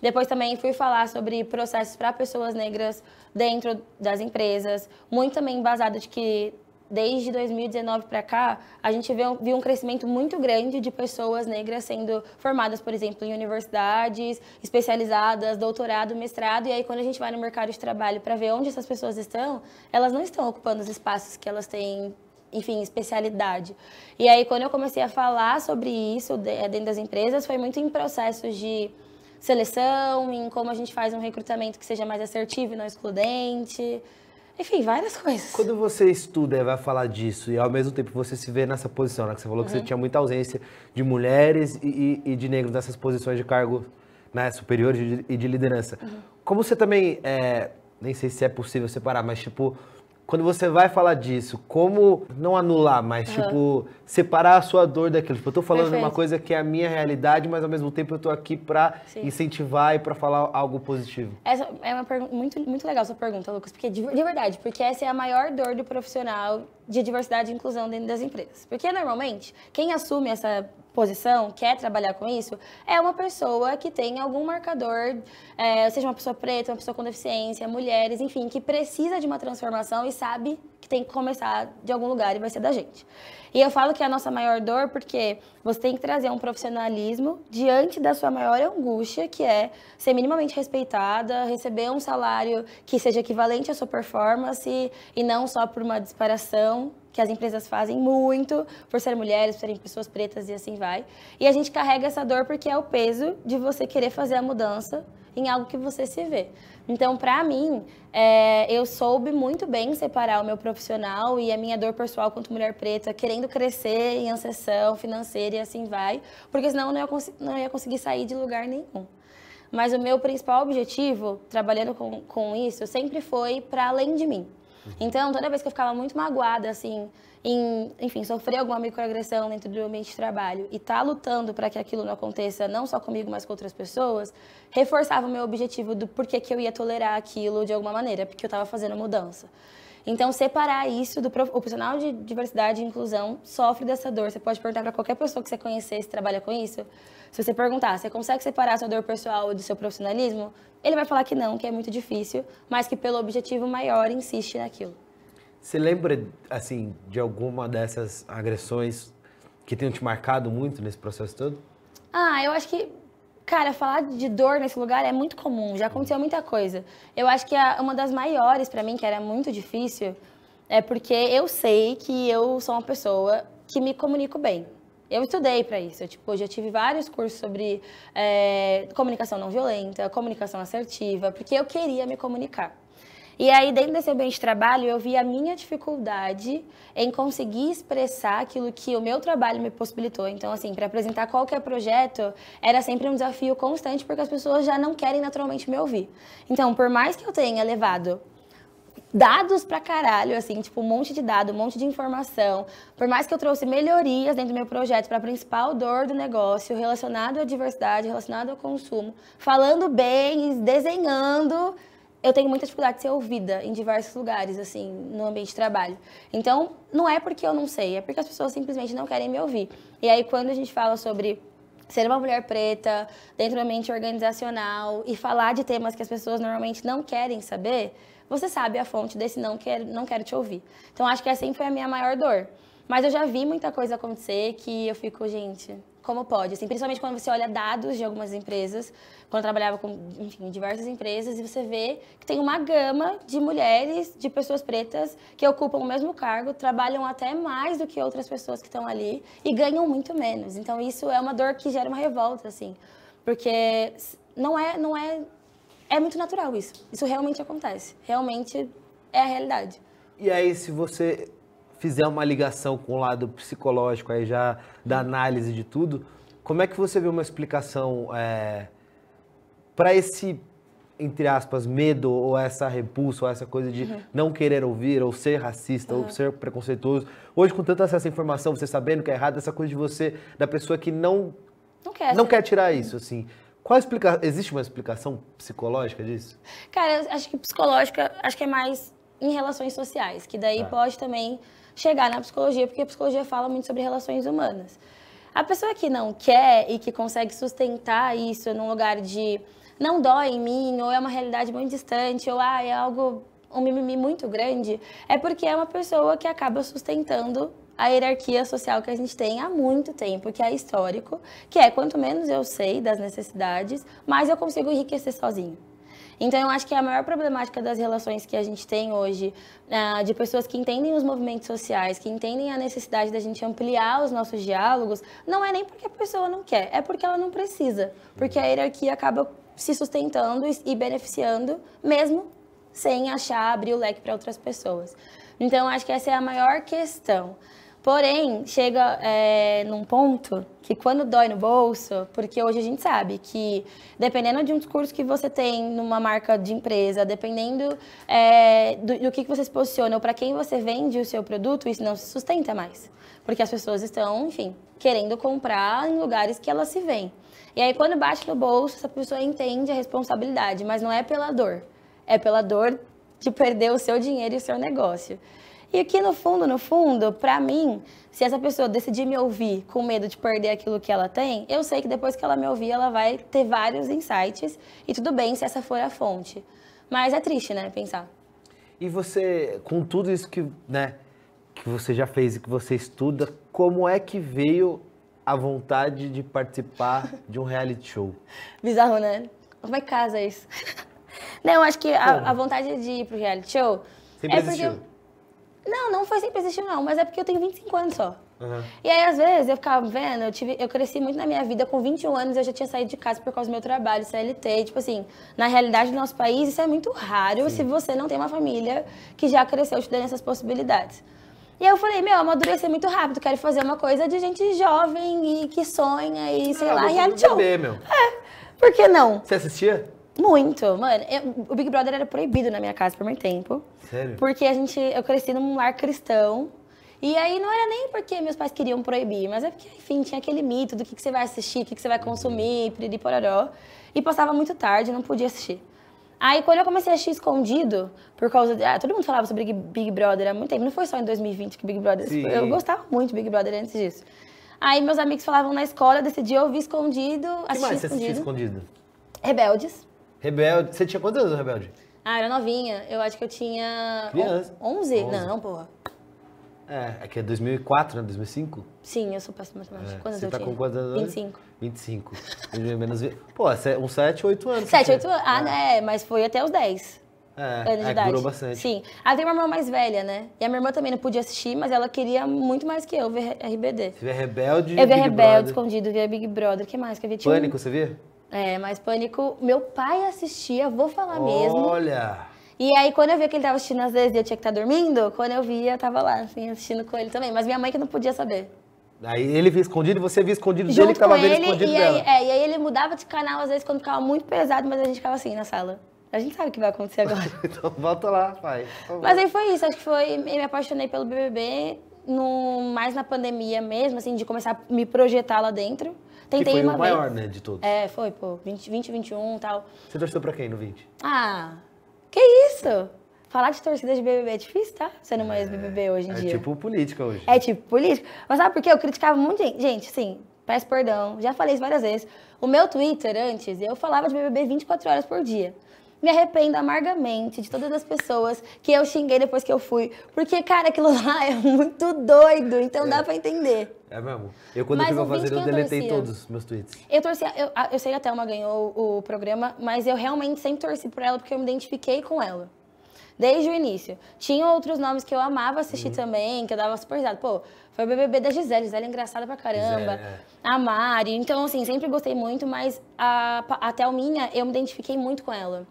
Depois também fui falar sobre processos para pessoas negras dentro das empresas, muito também baseado de que desde 2019 para cá, a gente viu, viu um crescimento muito grande de pessoas negras sendo formadas, por exemplo, em universidades, especializadas, doutorado, mestrado. E aí, quando a gente vai no mercado de trabalho para ver onde essas pessoas estão, elas não estão ocupando os espaços que elas têm enfim, especialidade. E aí, quando eu comecei a falar sobre isso eh, dentro das empresas, foi muito em processos de seleção, em como a gente faz um recrutamento que seja mais assertivo e não excludente.
Enfim, várias coisas. Quando você estuda e vai falar disso, e ao mesmo tempo você se vê nessa posição, né? Que você falou uhum. que você uhum. tinha muita ausência de mulheres e, e, e de negros nessas posições de cargo né, superiores e de liderança. Uhum. Como você também, é, nem sei se é possível separar, mas tipo, quando você vai falar disso, como não anular, mas uhum. tipo, separar a sua dor daquilo. Tipo, eu tô falando Perfeito. de uma coisa que é a minha realidade, mas ao mesmo tempo eu tô aqui pra Sim. incentivar e pra falar algo positivo.
Essa é uma pergunta muito, muito legal sua pergunta, Lucas, porque de, de verdade, porque essa é a maior dor do profissional de diversidade e inclusão dentro das empresas. Porque normalmente, quem assume essa posição, quer trabalhar com isso, é uma pessoa que tem algum marcador, é, seja uma pessoa preta, uma pessoa com deficiência, mulheres, enfim, que precisa de uma transformação e sabe que tem que começar de algum lugar e vai ser da gente. E eu falo que é a nossa maior dor porque você tem que trazer um profissionalismo diante da sua maior angústia, que é ser minimamente respeitada, receber um salário que seja equivalente à sua performance e não só por uma disparação que as empresas fazem muito, por serem mulheres, por serem pessoas pretas e assim vai. E a gente carrega essa dor porque é o peso de você querer fazer a mudança em algo que você se vê. Então, para mim, é, eu soube muito bem separar o meu profissional e a minha dor pessoal quanto mulher preta, querendo crescer em ascensão financeira e assim vai, porque senão eu não ia, não ia conseguir sair de lugar nenhum. Mas o meu principal objetivo, trabalhando com, com isso, sempre foi para além de mim. Uhum. Então, toda vez que eu ficava muito magoada, assim, em, enfim, sofrer alguma microagressão dentro do ambiente de trabalho e estar tá lutando para que aquilo não aconteça, não só comigo, mas com outras pessoas, reforçava o meu objetivo do porquê que eu ia tolerar aquilo de alguma maneira, porque eu estava fazendo mudança. Então, separar isso do profissional de diversidade e inclusão sofre dessa dor. Você pode perguntar para qualquer pessoa que você conhecer se trabalha com isso. Se você perguntar, você consegue separar a sua dor pessoal do seu profissionalismo? Ele vai falar que não, que é muito difícil, mas que pelo objetivo maior insiste naquilo.
Você lembra, assim, de alguma dessas agressões que tenham te marcado muito nesse processo todo?
Ah, eu acho que Cara, falar de dor nesse lugar é muito comum, já aconteceu muita coisa. Eu acho que uma das maiores para mim, que era muito difícil, é porque eu sei que eu sou uma pessoa que me comunico bem. Eu estudei para isso, tipo, eu, tipo, já tive vários cursos sobre é, comunicação não violenta, comunicação assertiva, porque eu queria me comunicar. E aí, dentro desse ambiente de trabalho, eu vi a minha dificuldade em conseguir expressar aquilo que o meu trabalho me possibilitou. Então, assim, para apresentar qualquer projeto, era sempre um desafio constante, porque as pessoas já não querem naturalmente me ouvir. Então, por mais que eu tenha levado dados pra caralho, assim, tipo, um monte de dado, um monte de informação. Por mais que eu trouxe melhorias dentro do meu projeto para a principal dor do negócio, relacionado à diversidade, relacionado ao consumo, falando bem, desenhando, eu tenho muita dificuldade de ser ouvida em diversos lugares, assim, no ambiente de trabalho. Então, não é porque eu não sei, é porque as pessoas simplesmente não querem me ouvir. E aí, quando a gente fala sobre ser uma mulher preta dentro do ambiente organizacional e falar de temas que as pessoas normalmente não querem saber, você sabe a fonte desse não quero, não quero te ouvir. Então, acho que essa sempre foi a minha maior dor. Mas eu já vi muita coisa acontecer que eu fico, gente, como pode, assim, principalmente quando você olha dados de algumas empresas, quando eu trabalhava com, enfim, diversas empresas, e você vê que tem uma gama de mulheres, de pessoas pretas, que ocupam o mesmo cargo, trabalham até mais do que outras pessoas que estão ali e ganham muito menos. Então, isso é uma dor que gera uma revolta, assim, porque não é, não é, é muito natural isso. Isso realmente acontece, realmente é a realidade.
E aí, se você fizer uma ligação com o lado psicológico aí já da análise de tudo, como é que você vê uma explicação é, eh, para esse entre aspas medo ou essa repulsa ou essa coisa de uhum. não querer ouvir ou ser racista uhum. ou ser preconceituoso hoje com tanto acesso à informação você sabendo que é errado essa coisa de você da pessoa que não
não quer, não quer tirar isso
assim qual explica existe uma explicação psicológica disso
cara acho que psicológica acho que é mais em relações sociais que daí ah. pode também chegar na psicologia, porque a psicologia fala muito sobre relações humanas. A pessoa que não quer e que consegue sustentar isso num lugar de não dói em mim, ou é uma realidade muito distante, ou ah, é algo, um mimimi muito grande, é porque é uma pessoa que acaba sustentando a hierarquia social que a gente tem há muito tempo, que é histórico, que é quanto menos eu sei das necessidades, mais eu consigo enriquecer sozinho. Então, eu acho que a maior problemática das relações que a gente tem hoje, né, de pessoas que entendem os movimentos sociais, que entendem a necessidade da gente ampliar os nossos diálogos, não é nem porque a pessoa não quer, é porque ela não precisa. Porque a hierarquia acaba se sustentando e beneficiando, mesmo sem achar abrir o leque para outras pessoas. Então, acho que essa é a maior questão. Porém, chega é, num ponto que quando dói no bolso, porque hoje a gente sabe que dependendo de um discurso que você tem numa marca de empresa, dependendo é, do, do, que, você se posiciona ou para quem você vende o seu produto, isso não se sustenta mais. Porque as pessoas estão, enfim, querendo comprar em lugares que elas se veem. E aí quando bate no bolso, essa pessoa entende a responsabilidade, mas não é pela dor. É pela dor de perder o seu dinheiro e o seu negócio. E aqui no fundo, no fundo, para mim, se essa pessoa decidir me ouvir com medo de perder aquilo que ela tem, eu sei que depois que ela me ouvir, ela vai ter vários insights e tudo bem se essa for a fonte. Mas é triste, né, pensar.
E você, com tudo isso que, né, que você já fez e que você estuda, como é que veio a vontade de participar de um reality show?
Bizarro, né? Como é que casa isso? *laughs* Não, acho que a, a vontade de ir pro reality show
Sempre é porque...
Não, não foi sempre existiu, não, mas é porque eu tenho 25 anos só. Uhum. E aí, às vezes, eu ficava vendo, eu, tive, eu cresci muito na minha vida, com 21 anos eu já tinha saído de casa por causa do meu trabalho, CLT, tipo assim, na realidade do nosso país isso é muito raro Sim. se você não tem uma família que já cresceu te dando essas possibilidades. E aí eu falei, meu, amadurecer muito rápido, quero fazer uma coisa de gente jovem e que sonha e sei ah, lá, reality show. Bebê, meu. É, por que não?
Você assistia?
Muito, mano. Eu, o Big Brother era proibido na minha casa por muito tempo. Sério? Porque a gente, eu cresci num lar cristão. E aí não era nem porque meus pais queriam proibir, mas é porque, enfim, tinha aquele mito do que, que você vai assistir, o que, que você vai consumir, piriri pororó. E passava muito tarde, não podia assistir. Aí quando eu comecei a assistir escondido, por causa de. Ah, todo mundo falava sobre Big Brother há muito tempo. Não foi só em 2020 que Big Brother. Sim. Eu gostava muito de Big Brother antes disso. Aí meus amigos falavam na escola, decidi ouvir escondido. O que mais você escondido. assistiu escondido? Rebeldes.
Rebelde. Você tinha quantos anos, Rebelde?
Ah, era novinha. Eu acho que eu tinha. Criança. 11? 11. Não, porra.
É, é que é 2004, né? 2005?
Sim, eu sou péssima matemática. É. Quantos você eu tá tinha? com quantos anos? 25.
25. *laughs* Pô, é uns 7, 8 anos. 7, 8
anos? Ah, né? Mas foi até os 10.
É, anos é, de idade. durou bastante. Sim.
Ah, tem uma irmã mais velha, né? E a minha irmã também não podia assistir, mas ela queria muito mais que eu ver RBD. Você
vê Rebelde? Eu via Rebelde Brother. escondido,
via Big Brother. O que mais que eu via? Tinha Pânico, um... você via? É, mas Pânico, meu pai assistia, vou falar Olha. mesmo. Olha! E aí, quando eu via que ele tava assistindo, às vezes eu tinha que estar tá dormindo, quando eu via, eu tava lá, assim, assistindo com ele também. Mas minha mãe que não podia saber.
Aí ele via escondido e você via escondido Junto dele, que tava ele, vendo escondido e aí, dela.
É, e aí ele mudava de canal, às vezes, quando ficava muito pesado, mas a gente ficava assim, na sala. A gente sabe o que vai acontecer *laughs* agora.
então volta lá, pai. Mas aí
foi isso, acho que foi... Eu me apaixonei pelo BBB no, mais na pandemia mesmo, assim, de começar a me projetar lá dentro. Tentei que foi uma o maior, vez. né, de todos. É, foi, pô, 20, 20 21 e tal.
Você torceu pra quem no 20?
Ah, que isso? Falar de torcida de BBB é difícil, tá? Sendo uma é, bbb é, hoje em é dia. É tipo
política hoje.
É tipo política. Mas sabe por quê? Eu criticava muito gente. Gente, sim, peço perdão, já falei isso várias vezes. O meu Twitter antes, eu falava de BBB 24 horas por dia me arrependo amargamente de todas as pessoas que eu xinguei depois que eu fui. Porque, cara, aquilo lá *laughs* é muito doido, então é. dá pra entender.
É mesmo? Eu, quando mas eu fui pra fazer, eu deletei eu todos os meus tweets.
Eu torcia, eu, eu sei que a Thelma ganhou o programa, mas eu realmente sempre torci por ela porque eu me identifiquei com ela desde o início. Tinha outros nomes que eu amava assistir uhum. também, que eu dava super risada. Pô, foi o BBB da Gisele, Gisele é engraçada pra caramba. Gisele, é. A Mari. Então, assim, sempre gostei muito, mas a, a Thelminha, eu me identifiquei muito com ela.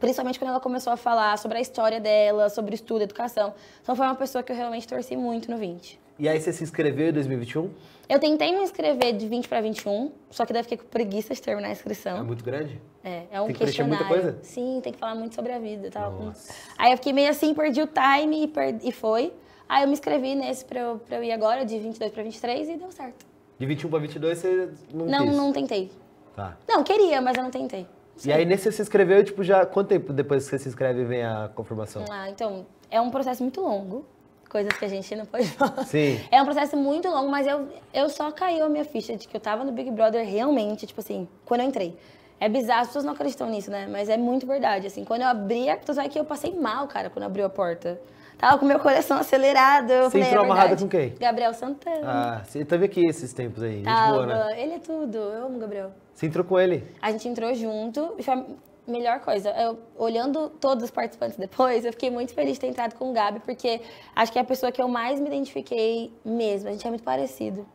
Principalmente quando ela começou a falar sobre a história dela, sobre estudo, educação. Então foi uma pessoa que eu realmente torci muito no 20.
E aí você se inscreveu em 2021?
Eu tentei me inscrever de 20 para 21, só que daí fiquei com preguiça de terminar a inscrição. É muito grande? É, é um tem que questionário. Muita coisa? Sim, tem que falar muito sobre a vida, tal. Aí eu fiquei meio assim, perdi o time e, e foi. Aí eu me inscrevi nesse para eu, eu ir agora de 22 para 23 e deu certo.
De 21 para 22 você não Não, quis. não tentei. Tá.
Não, queria, mas eu não tentei.
Sim. E aí, nesse se inscreveu, tipo, já quanto tempo depois que você se inscreve vem a confirmação?
Ah, então, é um processo muito longo. Coisas que a gente não pode *laughs* falar. Sim. É um processo muito longo, mas eu, eu só caiu a minha ficha de que eu tava no Big Brother realmente, tipo assim, quando eu entrei. É bizarro, as pessoas não acreditam nisso, né? Mas é muito verdade, assim. Quando eu abri, a pessoa é que eu passei mal, cara, quando abriu a porta. Tava com meu coração acelerado. Sem Você falei, é entrou amarrada com quem? Gabriel Santana.
Ah, você teve aqui esses tempos aí. Tava. Boa, né?
Ele é tudo. Eu amo o Gabriel.
Você entrou com ele?
A gente entrou junto. Foi a melhor coisa. Eu, olhando todos os participantes depois, eu fiquei muito feliz de ter entrado com o Gabi, porque acho que é a pessoa que eu mais me identifiquei mesmo. A gente é muito parecido.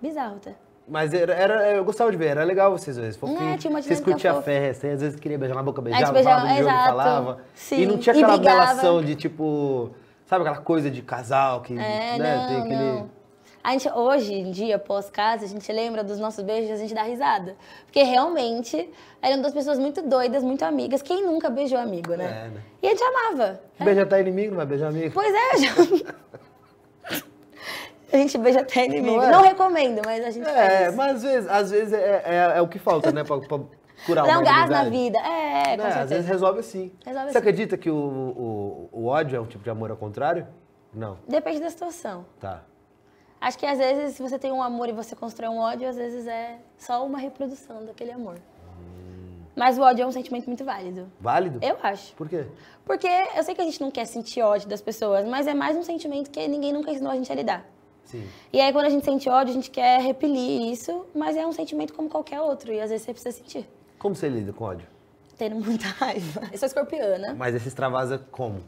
Bizarro, tá?
Mas era, era, eu gostava de ver, era legal vocês dois. É, tinha uma vocês curtiam a festa, às vezes queria beijar na boca, beijava, beijava falava, exato, jogo, falava. Sim, e não tinha aquela relação de tipo. Sabe aquela coisa de casal que é, né, não, tem aquele. Não.
A gente, hoje em dia, pós-casa, a gente lembra dos nossos beijos e a gente dá risada. Porque realmente eram é duas pessoas muito doidas, muito amigas. Quem nunca beijou amigo, né? É, né? E a gente amava.
Beija até inimigo, não vai beijar amigo?
Pois é, já...
*laughs* A gente beija até inimigo. Não, é? não
recomendo, mas a gente é, faz. É,
mas às vezes, às vezes é, é, é o que falta, né? Pra, pra curar Dá um gás na vida.
É, né, com Às vezes resolve
assim. Resolve Você acredita que o, o, o ódio é um tipo de amor ao contrário? Não.
Depende da situação. Tá. Acho que às vezes, se você tem um amor e você constrói um ódio, às vezes é só uma reprodução daquele amor. Hum. Mas o ódio é um sentimento muito válido.
Válido? Eu acho. Por quê?
Porque eu sei que a gente não quer sentir ódio das pessoas, mas é mais um sentimento que ninguém nunca ensinou a gente a lidar. Sim. E aí, quando a gente sente ódio, a gente quer repelir isso, mas é um sentimento como qualquer outro, e às vezes você precisa sentir.
Como você lida com ódio?
Tendo muita raiva. *laughs* Eu sou escorpiana. Mas
você extravasa como?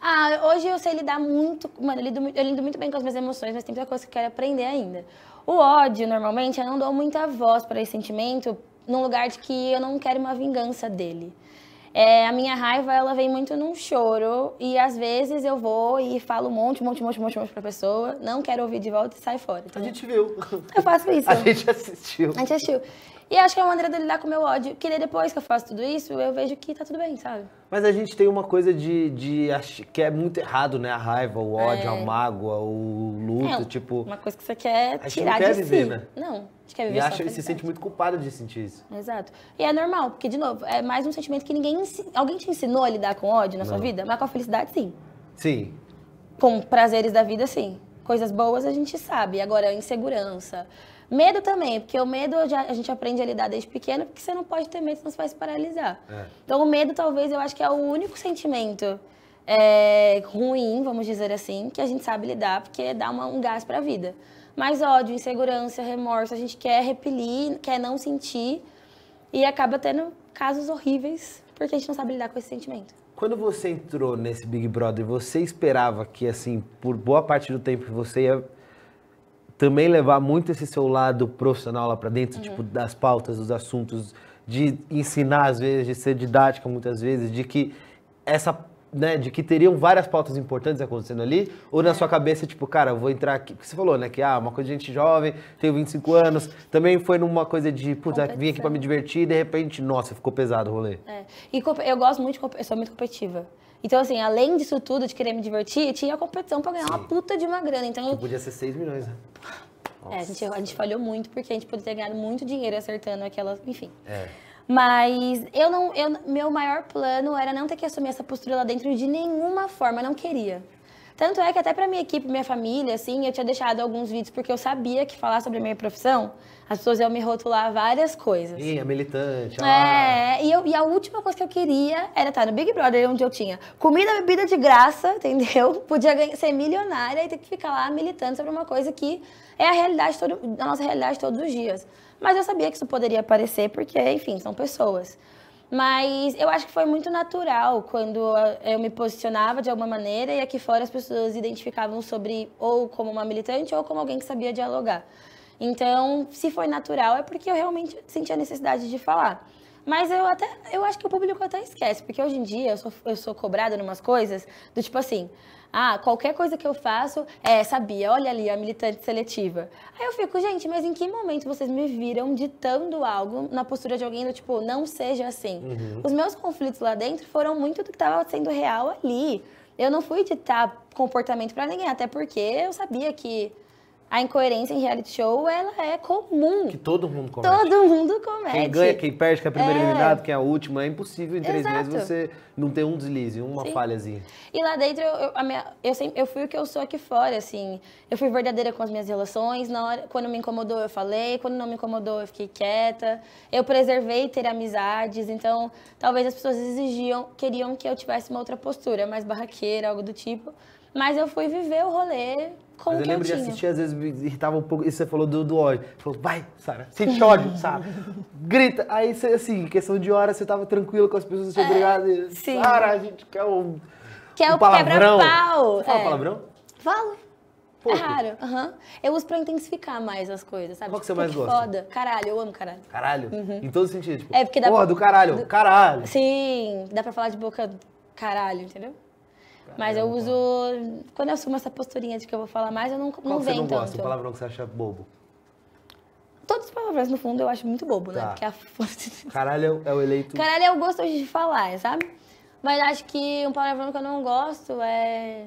Ah, hoje eu sei lidar muito. Mano, eu lido, eu lido muito bem com as minhas emoções, mas tem muita coisa que eu quero aprender ainda. O ódio, normalmente, eu não dou muita voz para esse sentimento, num lugar de que eu não quero uma vingança dele. É, a minha raiva, ela vem muito num choro, e às vezes eu vou e falo um monte, um monte, um monte, um monte, um monte pra pessoa, não quero ouvir de volta e sai fora. a gente viu. Eu faço isso. *laughs* A gente assistiu. A gente assistiu. E acho que é uma maneira de lidar com o meu ódio. Que depois que eu faço tudo isso, eu vejo que tá tudo bem, sabe?
Mas a gente tem uma coisa de, de que é muito errado, né? A raiva, o ódio, é... a mágoa, o luto, é, tipo. Uma
coisa que você quer tirar não quer de viver, si. Né? Não, A que quer viver. E acha, se
sente muito culpado de sentir isso.
Exato. E é normal, porque, de novo, é mais um sentimento que ninguém. Alguém te ensinou a lidar com ódio na não. sua vida, mas com a felicidade, sim. Sim. Com prazeres da vida, sim. Coisas boas a gente sabe. Agora, insegurança. Medo também, porque o medo a gente aprende a lidar desde pequeno, porque você não pode ter medo, senão você vai se paralisar. É. Então, o medo, talvez, eu acho que é o único sentimento é, ruim, vamos dizer assim, que a gente sabe lidar, porque dá uma, um gás para a vida. Mas ódio, insegurança, remorso, a gente quer repelir, quer não sentir e acaba tendo casos horríveis porque a gente não sabe lidar com esse sentimento.
Quando você entrou nesse Big Brother, você esperava que, assim, por boa parte do tempo que você ia também levar muito esse seu lado profissional lá para dentro, uhum. tipo, das pautas, dos assuntos, de ensinar às vezes, de ser didática muitas vezes, de que essa né, de que teriam várias pautas importantes acontecendo ali, ou na é. sua cabeça, tipo, cara, eu vou entrar aqui, porque você falou, né, que, ah, uma coisa de gente jovem, tenho 25 anos, também foi numa coisa de, putz, é vim aqui para me divertir, e de repente, nossa, ficou pesado o rolê.
É. E eu gosto muito, eu sou muito competitiva. Então, assim, além disso tudo, de querer me divertir, tinha a competição pra ganhar Sim. uma puta de uma grana. Então, que
podia ser 6 milhões, né?
Nossa. É, a gente, a gente falhou muito porque a gente poderia ter ganhado muito dinheiro acertando aquela. Enfim. É. Mas eu não, eu, meu maior plano era não ter que assumir essa postura lá dentro de nenhuma forma, não queria. Tanto é que até para minha equipe, minha família, assim, eu tinha deixado alguns vídeos porque eu sabia que falar sobre a minha profissão as pessoas iam me rotular várias coisas. Ih,
a militante. É,
ah. É, e, eu, e a última coisa que eu queria era estar no Big Brother, onde eu tinha comida, bebida de graça, *laughs* entendeu? Podia ganhar, ser milionária e ter que ficar lá militando sobre uma coisa que é a realidade, todo, a nossa realidade todos os dias. Mas eu sabia que isso poderia aparecer, porque, enfim, são pessoas. Mas eu acho que foi muito natural quando eu me posicionava de alguma maneira e aqui fora as pessoas identificavam sobre ou como uma militante ou como alguém que sabia dialogar. Então, se foi natural, é porque eu realmente senti a necessidade de falar. Mas eu até, eu acho que o público até esquece, porque hoje em dia eu sou, eu sou cobrada em umas coisas do tipo assim, ah, qualquer coisa que eu faço, é, sabia, olha ali a militante seletiva. Aí eu fico, gente, mas em que momento vocês me viram ditando algo na postura de alguém do tipo, não seja assim? Uhum. Os meus conflitos lá dentro foram muito do que estava sendo real ali. Eu não fui ditar comportamento para ninguém, até porque eu sabia que a incoerência em reality show, ela é comum. Que
todo mundo comete. Todo
mundo comete. Quem ganha, quem
perde, quem é primeiro é... eliminado, quem é o último. É impossível em três Exato. meses você não ter um deslize, uma Sim. falhazinha.
E lá dentro, eu, eu, minha, eu, sempre, eu fui o que eu sou aqui fora, assim. Eu fui verdadeira com as minhas relações. Na hora, quando me incomodou, eu falei. Quando não me incomodou, eu fiquei quieta. Eu preservei ter amizades. Então, talvez as pessoas exigiam, queriam que eu tivesse uma outra postura, mais barraqueira, algo do tipo. Mas eu fui viver o rolê mas eu lembro de assistir,
às vezes me irritava um pouco. E você falou do, do ódio. falou, vai, Sara, sente ódio, Sara. *laughs* Grita. Aí, você, assim, questão de hora, você tava tranquilo com as pessoas, você é, obrigado. Sara, a gente quer um.
Quer um o quebra-pau. Fala é. palavrão? Falo. Pouco. É raro. Uhum. Eu uso pra intensificar mais as coisas, sabe? Qual que você tipo, mais gosta? Foda. Caralho, eu amo caralho.
Caralho? Uhum. Em todo sentido Tipo, é porque dá Porra, pra... do caralho. Do... Caralho.
Sim, dá pra falar de boca caralho, entendeu? Mas eu uso. Quando eu assumo essa posturinha de que eu vou falar mais, eu não, Qual não que vem você não gosta? Um palavrão
que você acha bobo?
Todos os palavrões, no fundo, eu acho muito bobo, né? Tá. Porque é a força.
Caralho é, é o eleito. Caralho
é o gosto de falar, sabe? Mas acho que um palavrão que eu não gosto é.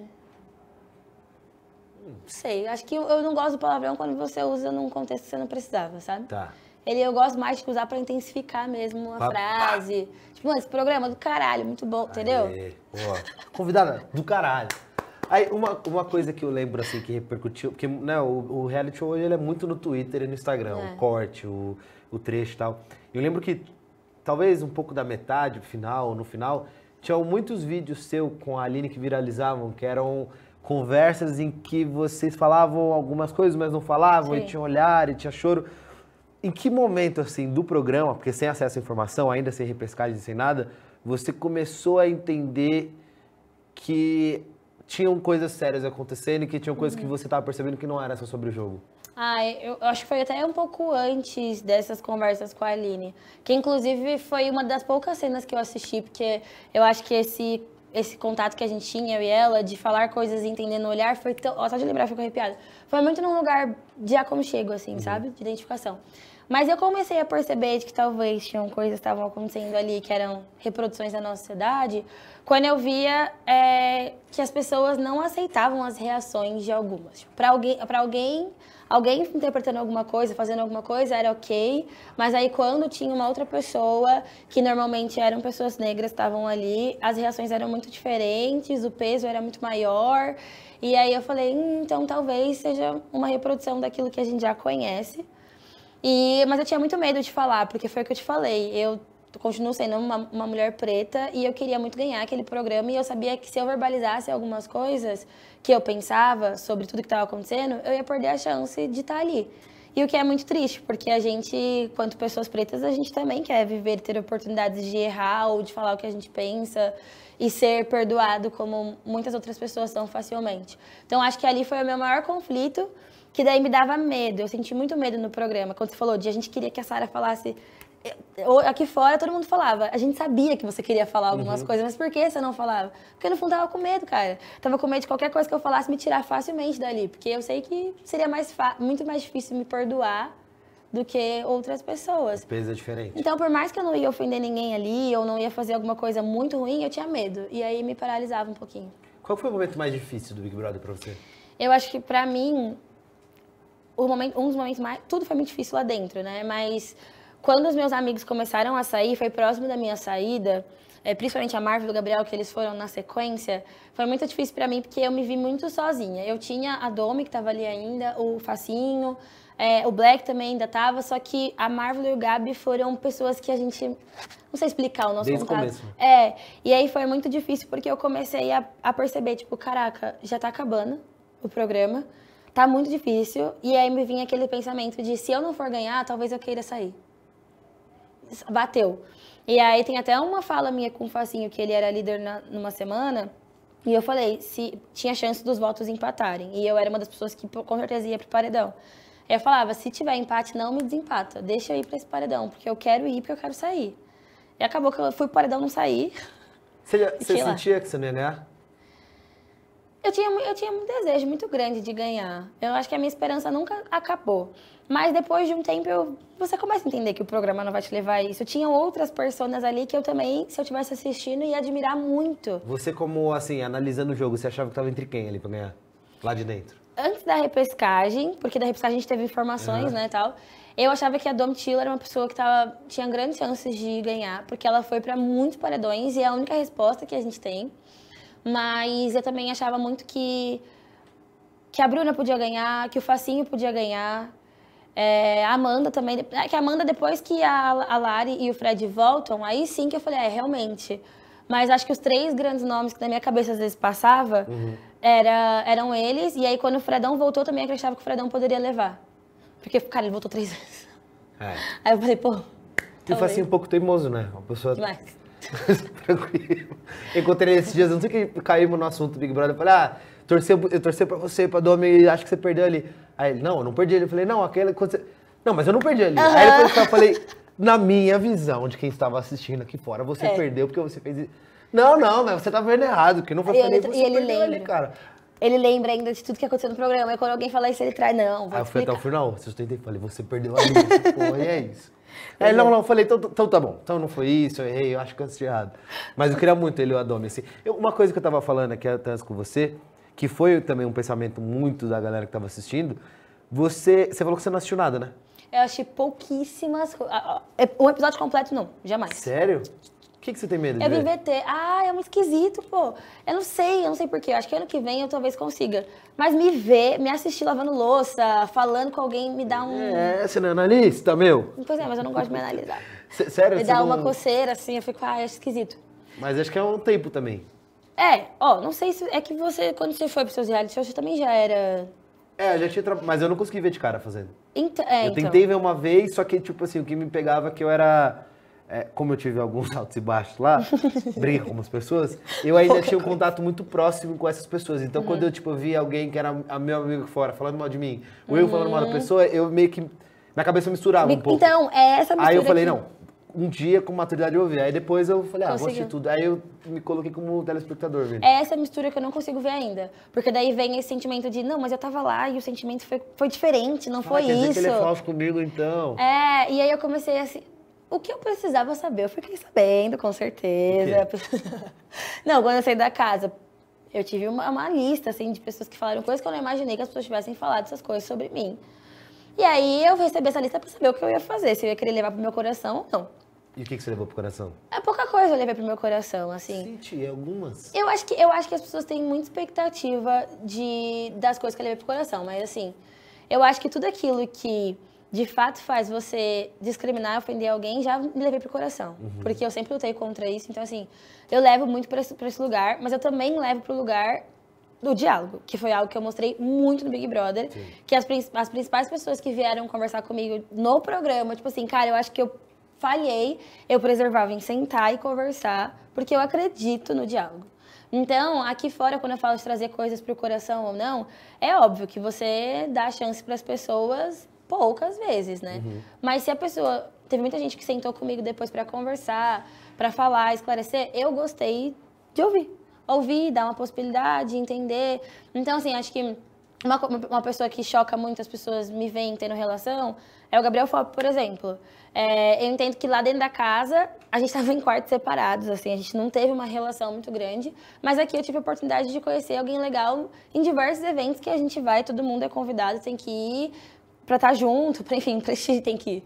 Não hum. sei, acho que eu não gosto do palavrão quando você usa num contexto que você não precisava, sabe? Tá. Ele eu gosto mais de usar para intensificar mesmo uma frase. Tipo, esse programa é do caralho, muito bom, Aê, entendeu?
Convidada do caralho. Aí, uma, uma coisa que eu lembro, assim, que repercutiu, porque né, o, o reality show ele é muito no Twitter e no Instagram, é. o corte, o, o trecho e tal. Eu lembro que, talvez um pouco da metade, final, no final, tinham muitos vídeos seu com a Aline que viralizavam, que eram conversas em que vocês falavam algumas coisas, mas não falavam, Sim. e tinha olhar, e tinha choro. Em que momento, assim, do programa, porque sem acesso à informação, ainda sem repescagem, sem nada, você começou a entender que tinham coisas sérias acontecendo e que tinham coisas uhum. que você estava percebendo que não era só sobre o jogo?
Ah, eu acho que foi até um pouco antes dessas conversas com a Aline. Que, inclusive, foi uma das poucas cenas que eu assisti, porque eu acho que esse esse contato que a gente tinha, eu e ela, de falar coisas e entender no olhar, foi tão... só de lembrar, fico arrepiada. Foi muito num lugar de aconchego, assim, uhum. sabe? De identificação. Mas eu comecei a perceber de que talvez tinham coisas que estavam acontecendo ali que eram reproduções da nossa sociedade, quando eu via é, que as pessoas não aceitavam as reações de algumas. Para tipo, alguém, para alguém, alguém interpretando alguma coisa, fazendo alguma coisa era ok, mas aí quando tinha uma outra pessoa que normalmente eram pessoas negras estavam ali, as reações eram muito diferentes, o peso era muito maior. E aí eu falei, hum, então talvez seja uma reprodução daquilo que a gente já conhece e, mas eu tinha muito medo de falar, porque foi o que eu te falei. Eu continuo sendo uma, uma mulher preta e eu queria muito ganhar aquele programa e eu sabia que se eu verbalizasse algumas coisas que eu pensava sobre tudo que estava acontecendo, eu ia perder a chance de estar tá ali. E o que é muito triste, porque a gente, quanto pessoas pretas, a gente também quer viver, ter oportunidades de errar ou de falar o que a gente pensa e ser perdoado como muitas outras pessoas são facilmente. Então acho que ali foi o meu maior conflito que daí me dava medo. Eu senti muito medo no programa. Quando você falou de a gente queria que a Sara falasse. Eu, eh, aqui fora todo mundo falava. A gente sabia que você queria falar algumas uhum. coisas, mas por que você não falava? Porque no fundo tava com medo, cara. Tava com medo de qualquer coisa que eu falasse me tirar facilmente dali. Porque eu sei que seria mais muito mais difícil me perdoar do que outras pessoas. O
peso é diferente. Então,
por mais que eu não ia ofender ninguém ali, ou não ia fazer alguma coisa muito ruim, eu tinha medo. E aí me paralisava um pouquinho.
Qual foi o momento mais difícil do Big Brother pra você?
Eu acho que para mim momento, um dos momentos mais. Tudo foi muito difícil lá dentro, né? Mas quando os meus amigos começaram a sair, foi próximo da minha saída, é, principalmente a Marvel e o Gabriel, que eles foram na sequência, foi muito difícil para mim porque eu me vi muito sozinha. Eu tinha a Domi, que estava ali ainda, o Facinho, é, o Black também ainda estava, só que a Marvel e o Gabi foram pessoas que a gente. Não sei explicar o nosso Desde contato. Começo. É, e aí foi muito difícil porque eu comecei a, a perceber, tipo, caraca, já está acabando o programa tá muito difícil. E aí me vinha aquele pensamento de se eu não for ganhar, talvez eu queira sair. Bateu. E aí tem até uma fala minha com o Facinho, que ele era líder na, numa semana, e eu falei se tinha chance dos votos empatarem. E eu era uma das pessoas que com certeza ia pro paredão. Eu falava, se tiver empate, não me desempata. Deixa eu ir para esse paredão, porque eu quero ir, porque eu quero sair. E acabou que eu fui pro paredão, não saí.
Você, já, *laughs* você sentia que você não ia ganhar?
eu tinha, eu tinha um desejo muito grande de ganhar. Eu acho que a minha esperança nunca acabou. Mas depois de um tempo, eu, você começa a entender que o programa não vai te levar a isso. Tinham outras pessoas ali que eu também, se eu tivesse assistindo, ia admirar muito.
Você, como assim, analisando o jogo, você achava que estava entre quem ali para ganhar? Lá de dentro?
Antes da repescagem, porque da repescagem a gente teve informações, uhum. né, tal. Eu achava que a Domitila era uma pessoa que tava, tinha grandes chances de ganhar, porque ela foi para muitos paredões e é a única resposta que a gente tem. Mas eu também achava muito que, que a Bruna podia ganhar, que o Facinho podia ganhar. É, a Amanda também. É que a Amanda, depois que a, a Lari e o Fred voltam, aí sim que eu falei, é, realmente. Mas acho que os três grandes nomes que na minha cabeça às vezes passava uhum. era, eram eles. E aí quando o Fredão voltou, também acreditava que o Fredão poderia levar. Porque, cara, ele voltou três vezes. É. Aí eu falei, pô. E
faz Facinho é um pouco teimoso, né? Uma pessoa. Demais. *laughs* Tranquilo. Encontrei esses dias, não sei que caímos no assunto Big Brother. Eu falei, ah, eu torci pra você, pra Domi, acho que você perdeu ali. Aí ele, não, eu não perdi ele Eu falei, não, aquele. Você... Não, mas eu não perdi ali. Uhum. Aí depois eu falei, na minha visão de quem estava assistindo aqui fora, você é. perdeu porque você fez. Não, não, mas você tá vendo errado, porque não foi ele você e ele lembra. ali,
cara. Ele lembra ainda de tudo que aconteceu no programa. E quando alguém fala isso, ele traz, não. Aí eu
fui até o final, vocês tentei falei, você perdeu ali. Porra, e é isso. É, não, não, eu falei, então, então, tá bom. Então não foi isso, eu errei, eu acho que eu assisti errado. Mas eu queria muito ele o Adome, assim. Eu, uma coisa que eu estava falando aqui atrás com você, que foi também um pensamento muito da galera que estava assistindo, você, você falou que você não assistiu nada, né?
Eu achei pouquíssimas. É, um episódio completo, não, jamais.
Sério? que, que você tem medo de Eu é ver? me
VT. Ah, é muito esquisito, pô. Eu não sei, eu não sei porquê. acho que ano que vem eu talvez consiga. Mas me ver, me assistir lavando louça, falando com alguém, me dá um... É, é
você não é analista, tá meu?
Pois é, mas eu não gosto de me analisar.
*laughs* sério? Me dá não... uma coceira,
assim, eu fico, ah, é esquisito.
Mas acho que é um tempo também.
É, ó, não sei se... É que você, quando você foi pros seus reality shows, você também já
era... É, eu já tinha... Tra... Mas eu não consegui ver de cara fazendo.
Então, é, eu tentei
então. ver uma vez, só que, tipo assim, o que me pegava é que eu era é, como eu tive alguns *laughs* altos e baixos lá, brinco com algumas pessoas, eu ainda tinha um contato muito próximo com essas pessoas. Então, uhum. quando eu, tipo, via alguém que era a meu amigo fora falando mal de mim, ou eu falando mal da uhum. pessoa, eu meio que... Minha cabeça misturava Me... um pouco. Então,
é essa mistura Aí eu falei, não,
um dia com maturidade eu ouvi. Aí depois eu falei, ah, vou assistir tudo. Aí eu me coloquei como telespectador mesmo.
É essa mistura que eu não consigo ver ainda. Porque daí vem esse sentimento de, não, mas eu tava lá e o sentimento foi, foi diferente, não ah, foi quer isso. Dizer que ele é falso
comigo então.
É, e aí eu comecei assim. O que eu precisava saber, eu fiquei sabendo, com certeza. *laughs* Não, quando eu saí da casa, eu tive uma, uma, lista, assim, de pessoas que falaram coisas que eu não imaginei que as pessoas tivessem falado essas coisas sobre mim. E aí eu recebi essa lista para saber o que eu ia fazer, se eu ia querer levar pro meu coração ou não.
E o que, que você levou pro coração?
É pouca coisa eu levei pro meu coração, assim.
Senti algumas.
Eu acho que eu acho que as pessoas têm muita expectativa de das coisas que eu levei pro coração, mas assim, eu acho que tudo aquilo que de fato faz você discriminar, ofender alguém, já me levei pro coração. Uhum. Porque eu sempre lutei contra isso. Então, assim, eu levo muito para esse, esse lugar, mas eu também levo pro lugar do diálogo, que foi algo que eu mostrei muito no Big Brother. Sim. Que as, as principais pessoas que vieram conversar comigo no programa, tipo assim, cara, eu acho que eu falhei, eu preservava em sentar e conversar, porque eu acredito no diálogo. Então, aqui fora, quando eu falo de trazer coisas para o coração ou não, é óbvio que você dá chance para as pessoas poucas vezes, né? Uhum. Mas se a pessoa. Teve muita gente que sentou comigo depois para conversar, para falar, esclarecer. Eu gostei de ouvir. Ouvir, dar uma possibilidade, entender. Então, assim, acho que uma, uma pessoa que choca muito as pessoas me vem tendo relação é o Gabriel Fop, por exemplo. É, eu entendo que lá dentro da casa a gente estava em quartos separados, assim, a gente não teve uma relação muito grande, mas aqui eu tive a oportunidade de conhecer alguém legal em diversos eventos que a gente vai, todo mundo é convidado, tem que ir para estar tá junto, pra, enfim, prestigiar, tem que ir,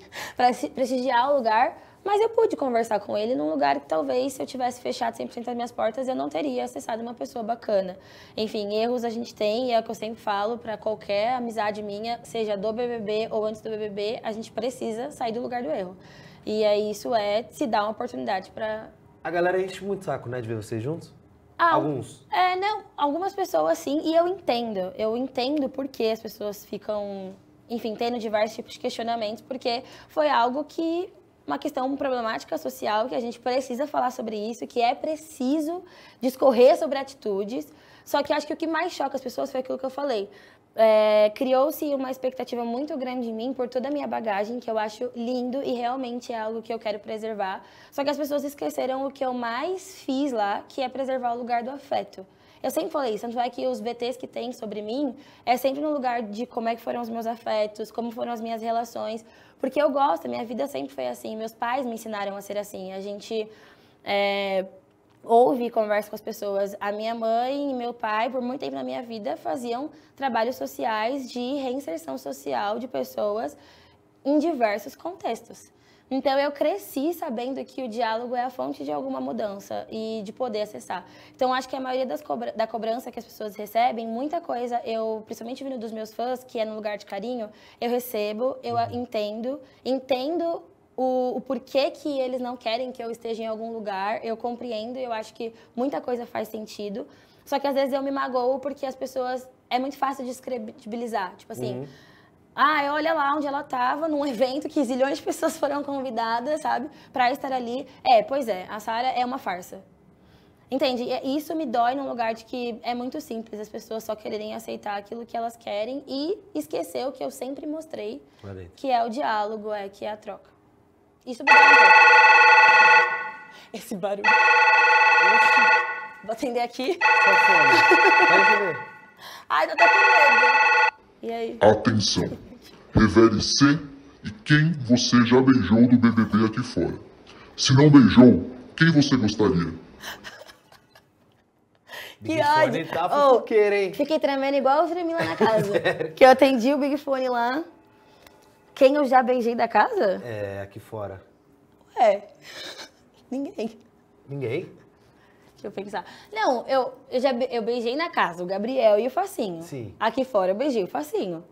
prestigiar o lugar. Mas eu pude conversar com ele num lugar que talvez se eu tivesse fechado 100% das minhas portas, eu não teria acessado uma pessoa bacana. Enfim, erros a gente tem e é o que eu sempre falo para qualquer amizade minha, seja do BBB ou antes do BBB, a gente precisa sair do lugar do erro. E aí é isso é se dar uma oportunidade para
A galera enche muito saco, né, de ver vocês juntos?
Ah, Alguns? É, não, algumas pessoas sim, e eu entendo. Eu entendo por que as pessoas ficam enfim, tendo diversos tipos de questionamentos, porque foi algo que uma questão problemática social que a gente precisa falar sobre isso, que é preciso discorrer sobre atitudes. Só que acho que o que mais choca as pessoas foi aquilo que eu falei. É, criou-se uma expectativa muito grande em mim por toda a minha bagagem, que eu acho lindo e realmente é algo que eu quero preservar. Só que as pessoas esqueceram o que eu mais fiz lá, que é preservar o lugar do afeto. Eu sempre falei isso, tanto é que os VTs que tem sobre mim é sempre no lugar de como é que foram os meus afetos, como foram as minhas relações, porque eu gosto, minha vida sempre foi assim, meus pais me ensinaram a ser assim, a gente é, ouve e conversa com as pessoas. A minha mãe e meu pai, por muito tempo na minha vida, faziam trabalhos sociais de reinserção social de pessoas em diversos contextos. Então eu cresci sabendo que o diálogo é a fonte de alguma mudança e de poder acessar. Então acho que a maioria das cobra da cobrança que as pessoas recebem, muita coisa, eu, principalmente vindo dos meus fãs, que é no lugar de carinho, eu recebo, eu uhum. entendo, entendo o, o, porquê que eles não querem que eu esteja em algum lugar, eu compreendo, eu acho que muita coisa faz sentido. Só que às vezes eu me magoo porque as pessoas. É muito fácil de descredibilizar. Tipo assim, uhum. Ah, olha lá onde ela estava, num evento que zilhões de pessoas *laughs* foram convidadas, sabe, para estar ali. É, pois é, a Sara é uma farsa. Entende? isso me dói num lugar de que é muito simples as pessoas só quererem aceitar aquilo que elas querem e esquecer o que eu sempre mostrei, que é o diálogo, é que é a troca. Isso me dói um Esse barulho.
Oxi.
Vou atender aqui. Tá fome. *laughs* Vai Ai, eu tô com medo.
E aí? Atenção revele se e quem você já beijou do BBB aqui fora. Se não beijou, quem você gostaria? *laughs* Que ódio. oh,
Fiquei tremendo igual eu tremi lá na *laughs* casa. que eu atendi o Big Fone lá. Quem eu já beijei da casa?
É,
aqui fora.
É. Ninguém. Ninguém? Deixa eu pensar. Não, eu, eu já eu beijei na casa o Gabriel e o Facinho. Sim. Aqui fora eu beijei o Facinho.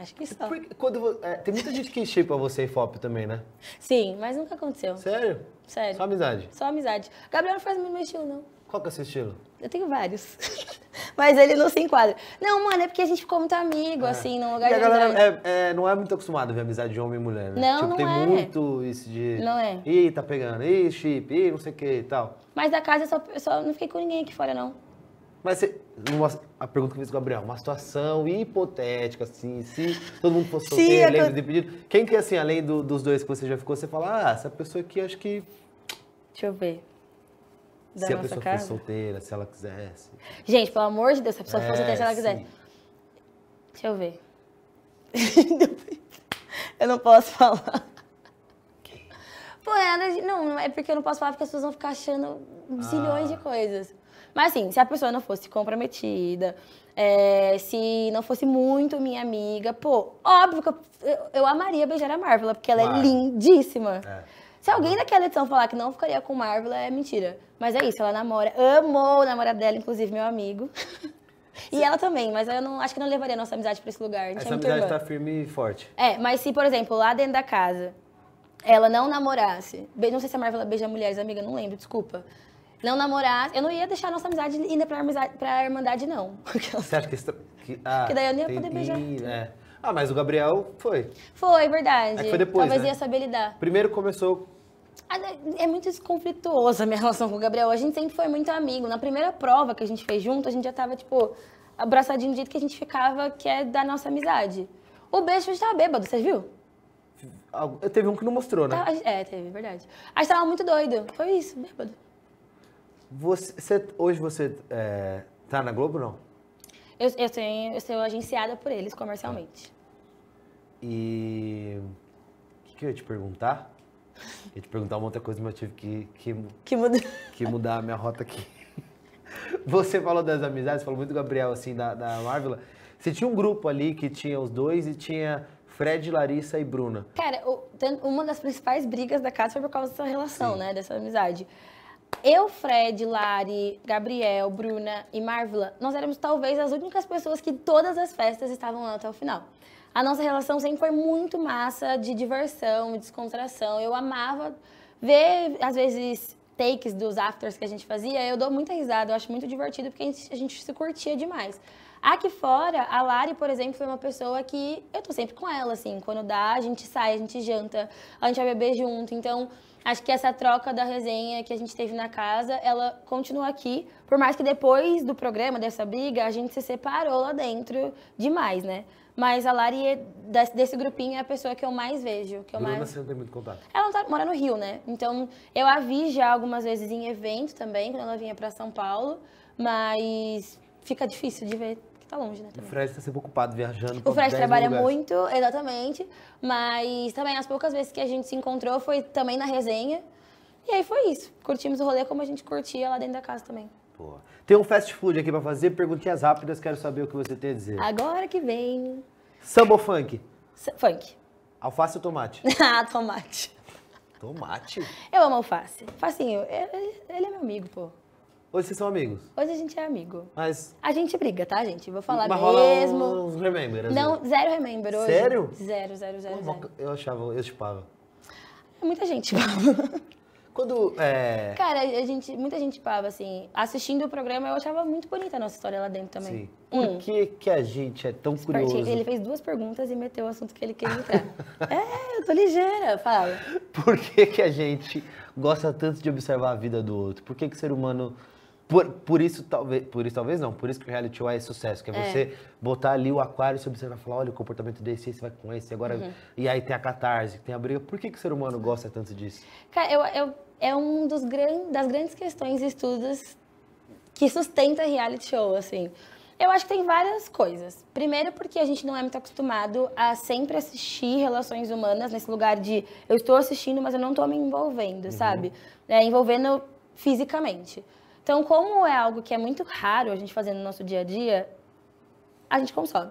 Acho que só. Porque quando, é, tem muita gente que chipa você e Fop também, né?
Sim, mas nunca aconteceu. Sério? Sério. Só amizade? Só amizade. Gabriel não faz muito meu estilo, não.
Qual que é o seu estilo?
Eu tenho vários. *laughs* mas ele não se enquadra. Não, mano, é porque a gente ficou muito amigo, é. assim, num lugar e de. A galera
é, é, não é muito acostumado a ver amizade de homem e mulher, né? Não, tipo, não tem é. muito isso de. Não é. Ih, tá pegando, ih, chip, ih, não sei o que e tal.
Mas da casa eu só, eu só não fiquei com ninguém aqui fora, não.
Mas você uma a pergunta que eu fiz com o Gabriel, uma situação hipotética, assim, se todo mundo fosse solteiro, livre, quem que, é, assim, além do, dos dois que você já ficou, você fala, ah, essa pessoa aqui, acho que...
Deixa eu ver. Da se a pessoa casa? fosse
solteira, se ela quisesse.
Gente, pelo amor de Deus, se a pessoa é, fosse solteira, se ela quisesse. Deixa eu ver. *laughs* eu não posso falar. Pô, é, não, é porque eu não posso falar, porque as pessoas vão ficar achando zilhões ah. de coisas. Mas assim, se a pessoa não fosse comprometida, é, se não fosse muito minha amiga, pô, óbvio que eu, eu amaria beijar a Marvel, porque ela Mar... é lindíssima. É. Se alguém daquela edição falar que não ficaria com Marvel, é mentira. Mas é isso, ela namora, amou o namorado dela, inclusive meu amigo. *laughs* E ela também, mas eu não acho que não levaria a nossa amizade para esse lugar. Essa amizade urbano. tá
firme e forte.
É, mas se, por exemplo, lá dentro da casa, ela não namorasse. Não sei se a Marvel beija mulheres, amiga, não lembro, desculpa não namorasse. Eu não ia deixar a nossa amizade indo pra, amizade, pra Irmandade, não.
*laughs* Certo que tá, Que, ah, que daí eu nem ia poder beijar. é. Ah, mas o Gabriel foi.
Foi, verdade. É foi depois. Talvez né? ia saber lidar.
Primeiro começou.
Ah, né, é muito conflituosa a minha *laughs* relação com o Gabriel. A gente sempre foi muito amigo. Na primeira prova que a gente fez junto, a gente já tava, tipo, abraçadinho do jeito que a gente ficava, que é da nossa amizade. O beijo gente tava bêbado, vocês viu?
Teve um que não mostrou, né?
É, teve, verdade. A gente tava muito doido. Foi isso, bêbado.
Você, hoje você é, tá na Globo não?
Eu, eu, tenho, eu sou agenciada por eles comercialmente.
E o que, que eu ia te perguntar? Eu ia te perguntar uma outra coisa, mas eu tive que, que, que, muda... que mudar a minha rota aqui. *laughs* Você falou das amizades, falou muito do Gabriel, assim, da, da Marvel. Você tinha um grupo ali que tinha os dois e tinha Fred, Larissa e Bruna.
Cara, o, uma das principais brigas da casa foi por causa dessa relação, Sim. né? Dessa amizade. Eu, Fred, Lari, Gabriel, Bruna e Marvila, nós éramos talvez as únicas pessoas que todas as festas estavam lá até o final. A nossa relação sempre foi muito massa de diversão, de descontração. Eu amava ver, às vezes, takes dos afters que a gente fazia, eu dou muita risada, eu acho muito divertido porque a gente, a gente se curtia demais. Aqui fora, a Lari, por exemplo, foi uma pessoa que eu tô sempre com ela, assim. Quando dá, a gente sai, a gente janta, a gente vai beber junto. Então, acho que essa troca da resenha que a gente teve na casa, ela continua aqui. Por mais que depois do programa, dessa briga, a gente se separou lá dentro demais, né? Mas a Lari é desse, desse, grupinho é a pessoa que eu mais vejo. Que eu Bruna, mais... você não tem muito contato? Ela tá, mora no Rio, né? Então, eu a vi já algumas vezes em evento também, quando ela vinha para São Paulo. Mas fica difícil de ver que tá longe, né? Também. O
Fred tá sempre ocupado viajando. O Fred trabalha lugares. muito,
exatamente. Mas também as poucas vezes que a gente se encontrou foi também na resenha. E aí foi isso. Curtimos o rolê como a gente curtia lá dentro da casa também.
Boa. Tem um fast food aqui para fazer, perguntinhas rápidas, quero saber o que você tem a dizer.
Agora que vem.
Samba ou funk? S funk. Alface ou tomate?
*laughs* ah, tomate.
Tomate?
Eu amo alface. Facinho, é, é, ele é meu amigo, pô.
Hoje vocês são amigos?
Hoje a gente é amigo. Mas. A gente briga, tá, gente? Vou falar Mas mesmo. Rola
uns remember. Assim. Não,
zero remember hoje. Sério? Zero, zero, zero. Eu, zero.
eu achava, eu chipava.
Muita gente chipava. *laughs*
Quando. É... Cara,
a gente, muita gente pava assim. Assistindo o programa, eu achava muito bonita a nossa história lá dentro também. Sim. Por que,
que a gente é tão curioso? Ele
fez duas perguntas e meteu o assunto que ele queria entrar. *laughs* é, eu tô ligeira, fala.
Por que, que a gente gosta tanto de observar a vida do outro? Por que, que o ser humano. Por, por isso, talvez, por isso, talvez não, por isso que o reality show é sucesso, que é, é. você botar ali o aquário e você observar e falar, olha o comportamento desse, esse vai com esse, agora. Uhum. E aí tem a catarse, tem a briga. Por que, que o ser humano gosta tanto disso?
Cara, eu, eu é um dos gran, das grandes questões e estudos que sustenta reality show, assim. Eu acho que tem várias coisas. Primeiro, porque a gente não é muito acostumado a sempre assistir relações humanas nesse lugar de eu estou assistindo, mas eu não estou me envolvendo, uhum. sabe? É, envolvendo fisicamente. Então, como é algo que é muito raro a gente fazer no nosso dia a dia, a gente consome.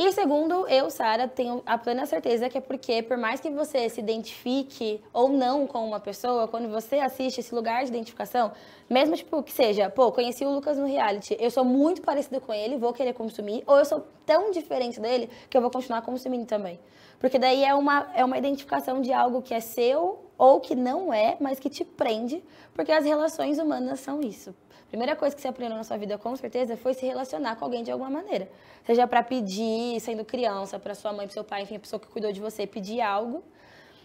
E segundo, eu, Sara, tenho a plena certeza que é porque, por mais que você se identifique ou não com uma pessoa, quando você assiste esse lugar de identificação, mesmo tipo que seja, pô, conheci o Lucas no reality, eu sou muito parecido com ele, vou querer consumir, ou eu sou tão diferente dele que eu vou continuar consumindo também. Porque daí é uma, é uma identificação de algo que é seu ou que não é, mas que te prende, porque as relações humanas são isso primeira coisa que você aprendeu na sua vida, com certeza, foi se relacionar com alguém de alguma maneira. Seja para pedir, sendo criança, para sua mãe, para seu pai, enfim, a pessoa que cuidou de você, pedir algo.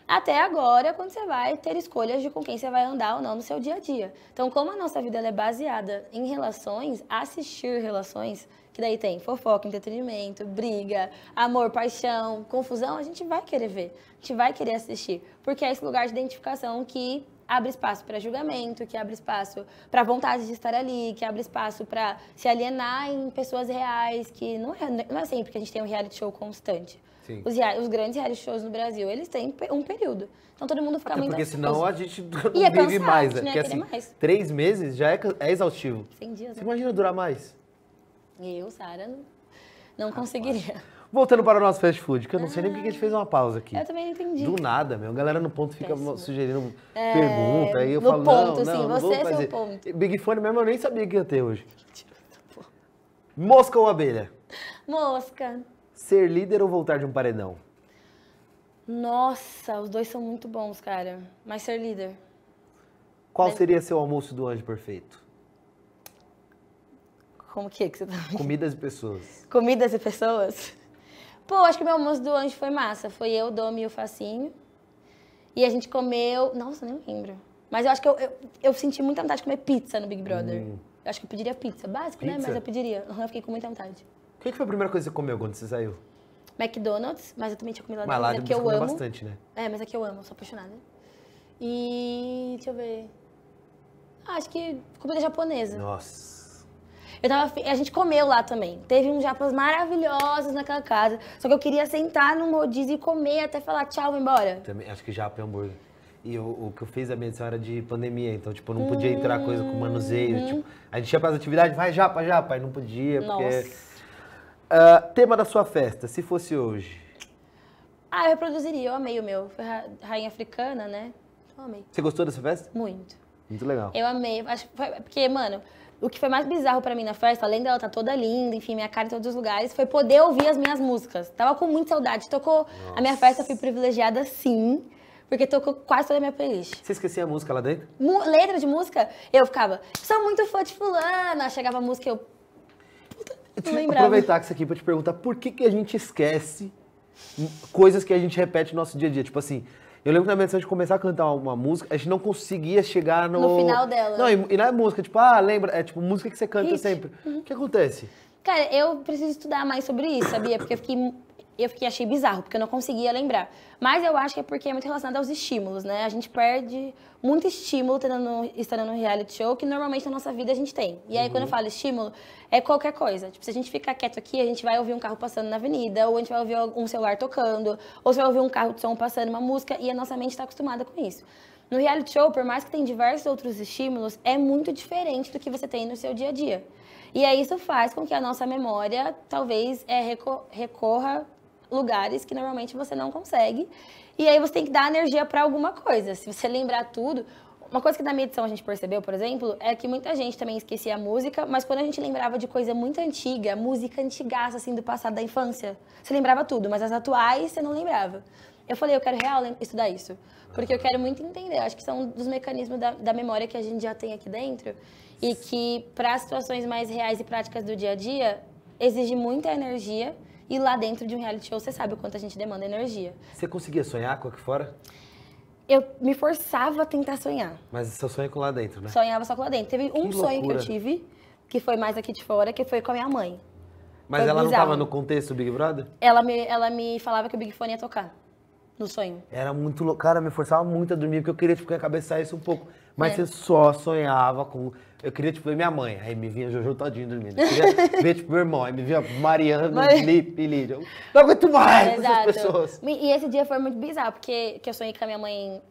Até agora, quando você vai ter escolhas de com quem você vai andar ou não no seu dia a dia. Então, como a nossa vida é baseada em relações, assistir relações, que daí tem fofoca, entretenimento, briga, amor, paixão, confusão, a gente vai querer ver, a gente vai querer assistir, porque é esse lugar de identificação que abre espaço para julgamento, que abre espaço para vontade de estar ali, que abre espaço para se alienar em pessoas reais, que não é, não é sempre assim, que a gente tem um reality show constante. Os, os, grandes reality shows no Brasil, eles têm um período. Então todo mundo fica Até muito Porque ansioso. senão a
gente não *laughs* e é vive cansado, mais, né? assim, mais. três meses já é, é exaustivo. dias, Você né? imagina durar mais?
Eu, Sara, não, não ah, conseguiria.
Voltando para o nosso fast food, que eu não ah, sei nem que a gente ah, fez uma pausa aqui. Eu
também não entendi. Do
nada, meu. A galera no ponto fica Péssimo. sugerindo é, pergunta. Aí eu no falo, ponto, assim, não, sim. Não, você não é fazer. seu ponto. Big Fone mesmo eu nem sabia que ia ter hoje. Tá Mosca ou abelha?
Mosca.
Ser líder ou voltar de um paredão?
Nossa, os dois são muito bons, cara. Mas ser líder.
Qual né? seria seu almoço do anjo perfeito?
Como que é que você tá
Comidas e
pessoas.
Comidas e pessoas? Pô, acho que meu almoço do anjo foi massa. Foi eu, Domi e o Facinho. E a gente comeu. Nossa, nem lembro. Mas eu acho que eu, eu, eu senti muita vontade de comer pizza no Big Brother. Hum. Eu acho que eu pediria pizza. Básico, pizza? né? Mas eu pediria. Eu fiquei com muita vontade.
O que, que foi a primeira coisa que você comeu quando você saiu?
McDonald's, mas eu também tinha comido lá dentro, porque é eu amo. bastante, né? É, mas é que eu amo, sou apaixonada. E. deixa eu ver. Ah, acho que comida japonesa.
Nossa.
Eu tava, a gente comeu lá também. Teve uns japas maravilhosos naquela casa. Só que eu queria sentar num rodízio e comer até falar tchau, vou embora.
Também, acho que japa é hambúrguer. E eu, o que eu fiz a medição era de pandemia, então, tipo, não podia entrar hum. coisa com manuseio. Tipo, a gente ia para as atividades, vai japa, japa, e não podia, Nossa. porque. Uh, ah, tema da sua festa, se fosse hoje?
Ah, eu reproduziria, eu amei o meu. Foi rainha africana, né? Eu amei.
Você gostou dessa festa? Muito. Muito legal.
Eu amei. Acho, foi, porque, mano, o que foi mais bizarro para mim na festa, além dela estar tá toda linda, enfim, minha cara em todos os lugares, foi poder ouvir as minhas músicas. Tava com muita saudade. Tocou. Nossa. A minha festa fui privilegiada, sim. Porque tocou quase toda a minha playlist.
Você esquecia a música lá dentro?
Mu letra de música? Eu ficava, sou muito fã de fulana. Chegava a música, eu... Puta, não eu aproveitar
isso aqui pra te perguntar, por que, que a gente esquece coisas que a gente repete no nosso dia a dia? Tipo assim, eu lembro que na minha edição de começar a cantar uma música, a gente não conseguia chegar no. No final dela. Não, e, e não é música, tipo, ah, lembra? É tipo música que você canta Hit. sempre. Uhum. O que uhum. acontece?
Cara, eu preciso estudar mais sobre isso, sabia? Porque eu fiquei eu fiquei, achei bizarro, porque eu não conseguia lembrar. Mas eu acho que é porque é muito relacionado aos estímulos, né? A gente perde muito estímulo tendo, estando no reality show que normalmente na nossa vida a gente tem. E aí, uhum. quando eu uhum. falo estímulo, é qualquer coisa. Tipo, se a gente ficar quieto aqui, a gente vai ouvir um carro passando na avenida, ou a gente vai ouvir um celular tocando, ou você vai ouvir um carro de som passando uma música, e a nossa mente está acostumada com isso. No reality show, por mais que tem diversos outros estímulos, é muito diferente do que você tem no seu dia a dia. E aí isso faz com que a nossa memória talvez é, recorra lugares que normalmente você não consegue. E aí você tem que dar energia para alguma coisa. Se você lembrar tudo, uma coisa que na medição a gente percebeu, por exemplo, é que muita gente também esquecia a música, mas quando a gente lembrava de coisa muito antiga, música antigaça, assim, do passado da infância, você lembrava tudo, mas as atuais você não lembrava. Eu falei, eu quero real estudar isso, porque eu quero muito entender. Eu acho que são dos mecanismos da, da, memória que a gente já tem aqui dentro e que, para situações mais reais e práticas do dia a dia, exige muita energia e lá dentro de um reality show, você sabe o quanto a gente demanda energia.
Você conseguia sonhar com aqui fora?
eu me forçava a tentar sonhar.
Mas só sonha é com lá dentro, né?
Sonhava só com lá dentro. Teve que um loucura. sonho que eu tive, que foi mais aqui de fora, que foi com a minha mãe.
Mas foi ela bizarro. não estava no contexto do Big Brother?
Ela me, ela me falava que o Big Fone ia tocar. No
sonho.
Era muito louco. Cara, me forçava muito a dormir, porque eu queria tipo, a cabeça isso um pouco. Mas é. você só sonhava com. Eu queria, tipo, ver minha mãe. Aí me vinha Jojo todinho dormindo. Eu queria *laughs* ver, tipo, meu irmão. Aí me vinha Mariana, Felipe, Lídia. Não aguento mais Exato. essas pessoas.
E esse dia foi muito bizarro, porque que eu sonhei que a minha mãe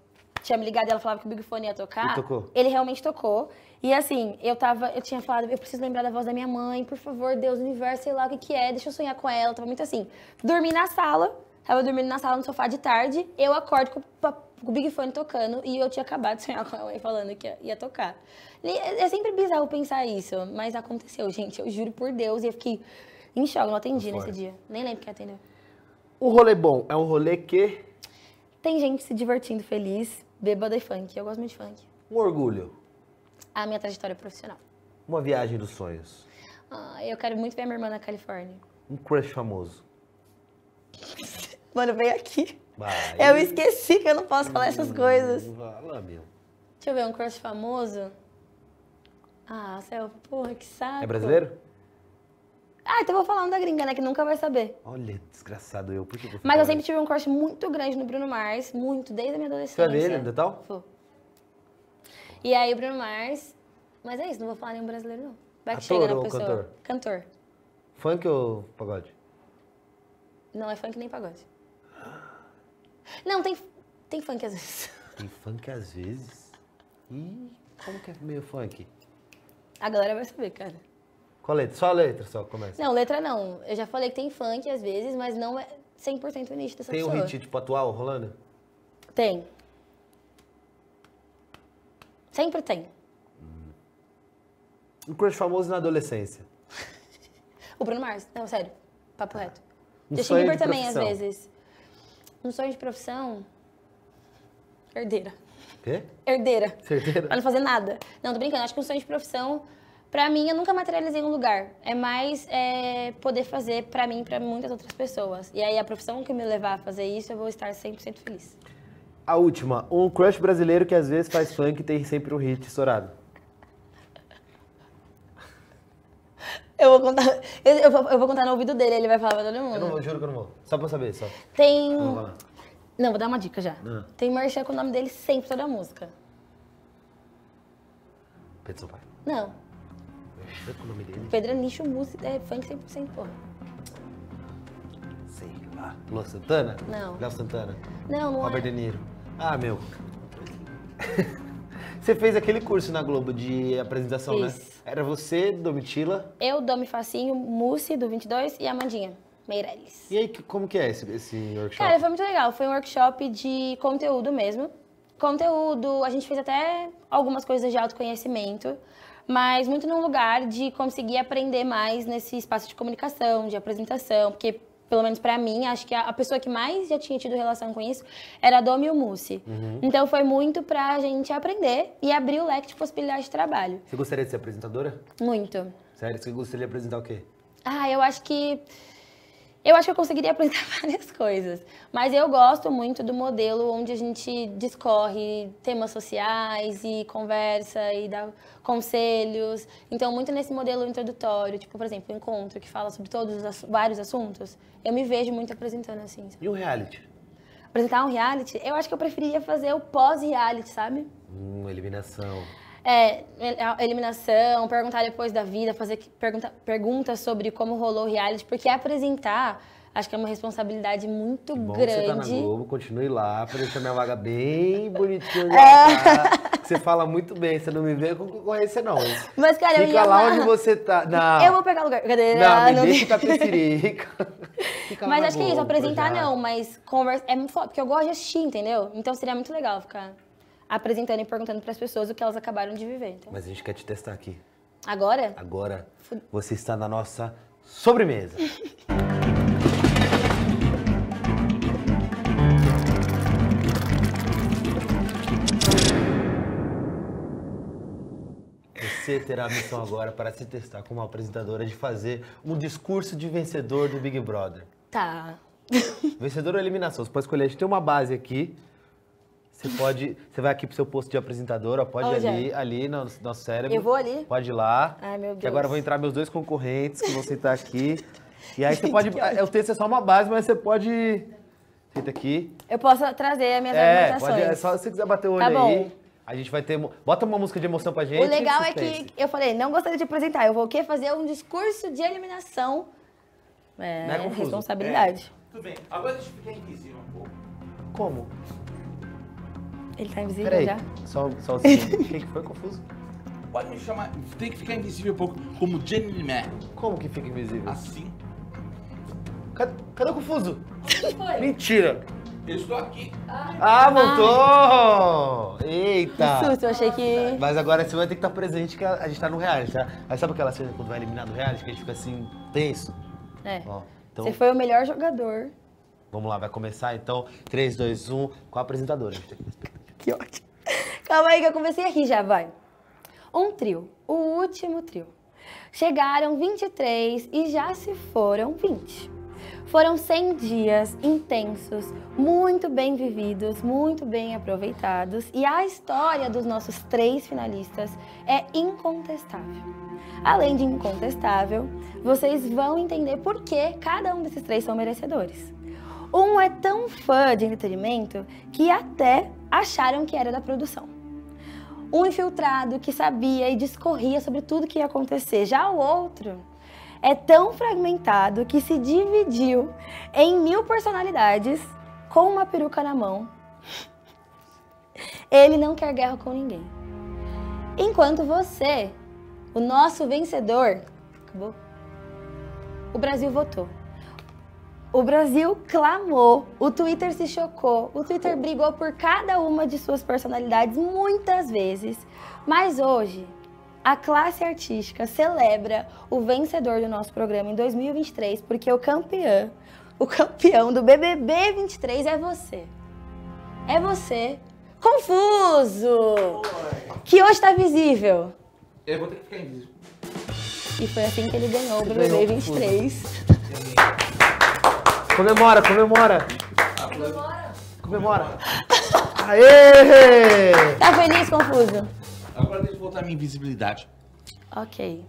tinha me ligado e ela falava que o Big Fone ia tocar. Ele realmente tocou. E assim, eu tava, eu tinha falado, eu preciso lembrar da voz da minha mãe, por favor, Deus, universo, sei lá o que que é, deixa eu sonhar com ela. Eu tava muito assim. Dormi na sala, tava dormindo na sala, no sofá de tarde, eu acordo com o com o Big Fone tocando e eu tinha acabado de sonhar com a e falando que ia, ia tocar. E é, é sempre bizarro pensar isso, mas aconteceu, gente. Eu juro por Deus e eu fiquei em choque, não atendi nesse dia. Nem lembro quem atendeu.
O rolê bom é um rolê que...
Tem gente se divertindo feliz, bêbada e funk. Eu gosto muito de funk.
Um orgulho.
A minha trajetória profissional.
Uma viagem dos sonhos.
Ah, eu quero muito ver a minha irmã na Califórnia.
Um crush famoso.
*laughs* Mano, vem aqui.
Eu esqueci
que eu não posso falar essas coisas.
Fala, meu.
Deixa eu ver, um crush famoso. Ah, céu, porra, que saco. É brasileiro? Ah, então vou falar um da gringa, né? Que nunca vai saber.
Olha, desgraçado eu. Por que Mas eu sempre
tive um crush muito grande no Bruno Mars, muito, desde a minha adolescência. Você ele ainda tal? Tá? E aí o Bruno Mars... Mas é isso, não vou falar nenhum brasileiro, não. Vai que Ator chega na pessoa. cantor? Cantor.
Funk ou pagode?
Não é funk nem pagode. Não, tem, tem funk às vezes.
*laughs* Tem funk às vezes? E como que é meio funk?
A galera vai saber, cara.
Qual letra? Só a letra, só começa.
Não, letra não. Eu já falei que tem funk às vezes, mas não é 100% o nicho dessa tem pessoa. Tem um hit
tipo atual rolando?
Tem. Sempre tem. Hum.
Um crush famoso na adolescência.
*laughs* o Bruno Mars. Não, sério. Papo reto.
Um Justin Bieber também, às
vezes. Um sonho de profissão? Herdeira. Quê? Herdeira. Herdeira? Pra não fazer nada. Não, tô brincando. Acho que um sonho de profissão, pra mim, eu nunca materializei um lugar. É mais é, poder fazer pra mim e pra muitas outras pessoas. E aí, a profissão que me levar a fazer isso, eu vou estar 100% feliz.
A última. Um crush brasileiro que às vezes faz funk e tem sempre um hit estourado.
Eu vou contar. *laughs* Eu vou, eu vou contar no ouvido dele, ele vai falar pra todo mundo. Eu não vou,
juro que eu não vou. Só pra saber, só.
Tem. Então, não, vou dar uma dica já. Ah. Tem merchan com o nome dele sempre toda a música. Pedro Sampaio. Não.
Merchan com o nome dele? Pedro
é nicho música, é funk 100%, porra.
Sei lá. Lua Santana? Não. Léo Santana? Não, não é. Robert é. De Niro. Ah, meu. *laughs* Você fez aquele curso na Globo de apresentação, Fiz. né? Era você, Domitila?
Eu, Domi Facinho, Mussi, do 22, e Amandinha. Meirelles.
E aí, como que é esse, esse workshop?
Cara, foi muito legal. Foi um workshop de conteúdo mesmo. Conteúdo, a gente fez até algumas coisas de autoconhecimento mas muito num lugar de conseguir aprender mais nesse espaço de comunicação, de apresentação, porque pelo menos para mim, acho que a, a, pessoa que mais já tinha tido relação com isso era a Domi Mussi. Uhum. Então foi muito pra gente aprender e abrir o leque de possibilidades de trabalho.
Você gostaria de ser apresentadora? Muito. Sério? Você gostaria de apresentar o quê?
Ah, eu acho que eu acho que eu conseguiria aprender *laughs* várias coisas, mas eu gosto muito do modelo onde a gente discorre temas sociais e conversa e dá conselhos. Então, muito nesse modelo introdutório, tipo, por exemplo, o encontro que fala sobre todos os ass vários assuntos, eu me vejo muito apresentando assim. Sabe?
E o reality?
Apresentar um reality? Eu acho que eu preferiria fazer o pós-reality, sabe?
Hum, eliminação.
É, eliminação, perguntar depois da vida, fazer pergunta, perguntas sobre como rolou o reality, porque apresentar acho que é uma responsabilidade muito Bom grande. Você tá na Globo,
continue lá, pra deixar minha vaga bem bonitinha. É. Você fala muito bem, você não me vê com concorrência, não.
Mas, cara, Fica eu ia lá amar. onde
você tá. Não. Eu
vou pegar lugar. Cadê? Não, me ah, não... deixa pra
*laughs* preferica. mas acho que é isso, apresentar já. não,
mas conversa. É muito foda, porque eu gosto de assistir, entendeu? Então seria muito legal ficar apresentando e perguntando para as pessoas o que elas acabaram de viver.
Então. Mas a gente quer te testar aqui. Agora? Agora. Você está na nossa sobremesa. Você terá a missão agora para se testar como apresentadora de fazer um discurso de vencedor do Big Brother. Tá. *laughs* Vencedor ou é eliminação? Você pode escolher. A gente tem uma base aqui. Você pode. Você vai aqui pro seu posto de apresentadora, pode ir ali, é? ali no nosso cérebro. Eu vou ali. Pode ir lá. Ai, meu Deus. Que agora vão entrar meus dois concorrentes que vão sentar tá aqui. *laughs* E aí você pode. O texto é só uma base, mas você pode. Senta aqui.
Eu posso trazer as minhas é, é só
se quiser bater o tá olho tá aí. A gente vai ter. Bota uma música de emoção pra gente. O legal é que
eu falei, não gostaria de apresentar. Eu vou o quê? Fazer um discurso de eliminação. É,
é responsabilidade.
É. Tudo bem. Agora deixa eu ficar invisível um pouco. Como? Ele tá invisível
Peraí, já? Só, só O *laughs* que, que foi confuso?
Pode me chamar. Tem que ficar invisível um pouco, como Jenny Como que fica invisível? Assim. Cadê,
cadê o confuso? Foi. Mentira!
Eu estou aqui.
Ai, ah, ah, voltou! Ai. Eita! Que susto, eu achei que. Mas agora você vai ter que estar presente que a gente está no reality, tá? Mas sabe aquela cena quando vai eliminar do reality que a gente fica assim, tenso? É. Ó, então... Você foi
o melhor jogador.
Vamos lá, vai começar então. 3, 2, 1, com a apresentadora que
ótimo. Calma aí que eu comecei aqui já, vai. Um trio, o último trio. Chegaram 23 e já se foram 20. Foram 100 dias intensos, muito bem vividos, muito bem aproveitados e a história dos nossos três finalistas é incontestável. Além de incontestável, vocês vão entender por que cada um desses três são merecedores. Um é tão fã de entretenimento que até acharam que era da produção. Um infiltrado que sabia e discorria sobre tudo que ia acontecer, já o outro é tão fragmentado que se dividiu em mil personalidades com uma peruca na mão. Ele não quer guerra com ninguém. Enquanto você, o nosso vencedor, acabou. O Brasil votou. O Brasil clamou, o Twitter se chocou, o Twitter brigou por cada uma de suas personalidades muitas vezes, mas hoje a classe artística celebra o vencedor do nosso programa em 2023 porque o campeão, o campeão do BBB 23 é você. É você, confuso, que hoje está visível.
Eu vou ter que ficar invisível.
E foi assim que ele ganhou o BBB 23.
Comemora, comemora. Comemora. Comemora. Aê! Tá feliz,
confuso? Agora
deixa eu voltar a minha invisibilidade. Ok.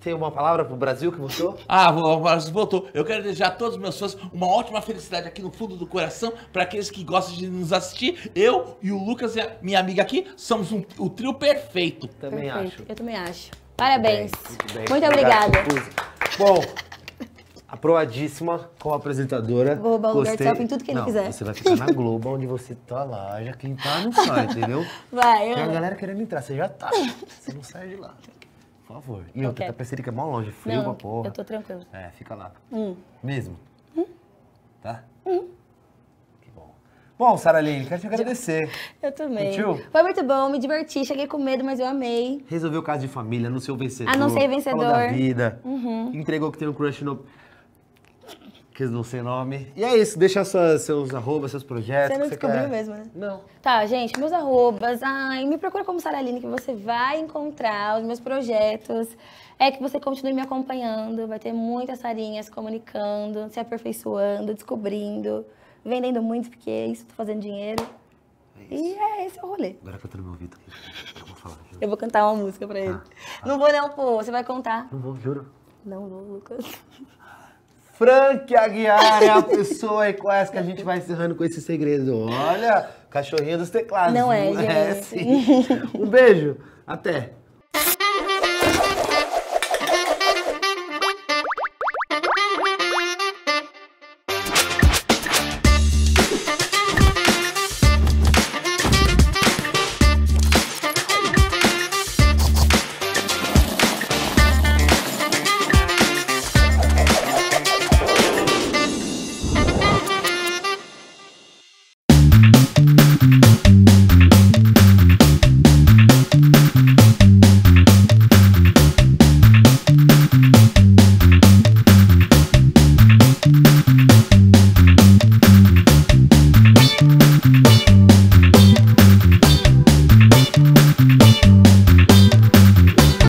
Tem uma palavra pro Brasil que voltou? Ah, o Brasil
voltou. Eu quero desejar a todos os meus fãs uma ótima felicidade aqui no fundo do coração para aqueles que gostam de nos assistir. Eu e o Lucas e a minha amiga aqui somos um, o trio perfeito. Também
perfeito. acho. Eu também acho. Parabéns. bem,
muito,
bem. muito obrigada. Bom, aproadíssima como apresentadora. Vou roubar o Gostei... de em tudo que ele não, quiser. Você vai ficar na *laughs* Globo, onde você tá lá. Já quem tá não sai, entendeu? Vai, eu... Tem a galera querendo entrar, você já tá. Você não sai de lá. Por favor. E outra, okay. tá pensando que é mó longe, frio não, pra porra. Eu tô tranquilo. É, fica lá. Hum. Mesmo. Hum. Tá? Hum. Bom, Sara Lene, quero te agradecer.
Eu também. Sentiu? Foi muito bom, me diverti, cheguei com medo, mas eu amei.
Resolveu o caso de família, anunciou o vencedor. não sei vencedor. Falou da vida. Uhum. Entregou que tem um crush no que não sei nome. E é isso, deixa suas, seus arrobas, seus projetos. Você não descobriu quer. mesmo,
né? Não. Tá, gente, meus arrobas. Ai, me procura como Saraline, que você vai encontrar os meus projetos. É que você continue me acompanhando. Vai ter muitas sarinhas comunicando, se aperfeiçoando, descobrindo, vendendo muito, porque é isso, tô fazendo dinheiro. É e é esse é o rolê.
Agora que eu estou no meu ouvido. Eu vou falar.
Eu vou cantar uma música pra ele. Ah, ah. Não vou não, pô. Você vai contar. Não vou, juro. Não vou, Lucas.
Frank Aguiar é a pessoa e com essa que a gente vai encerrando com esse segredo. Olha, cachorrinho dos teclados. Não é, é gente. É, sim. Um beijo. Até.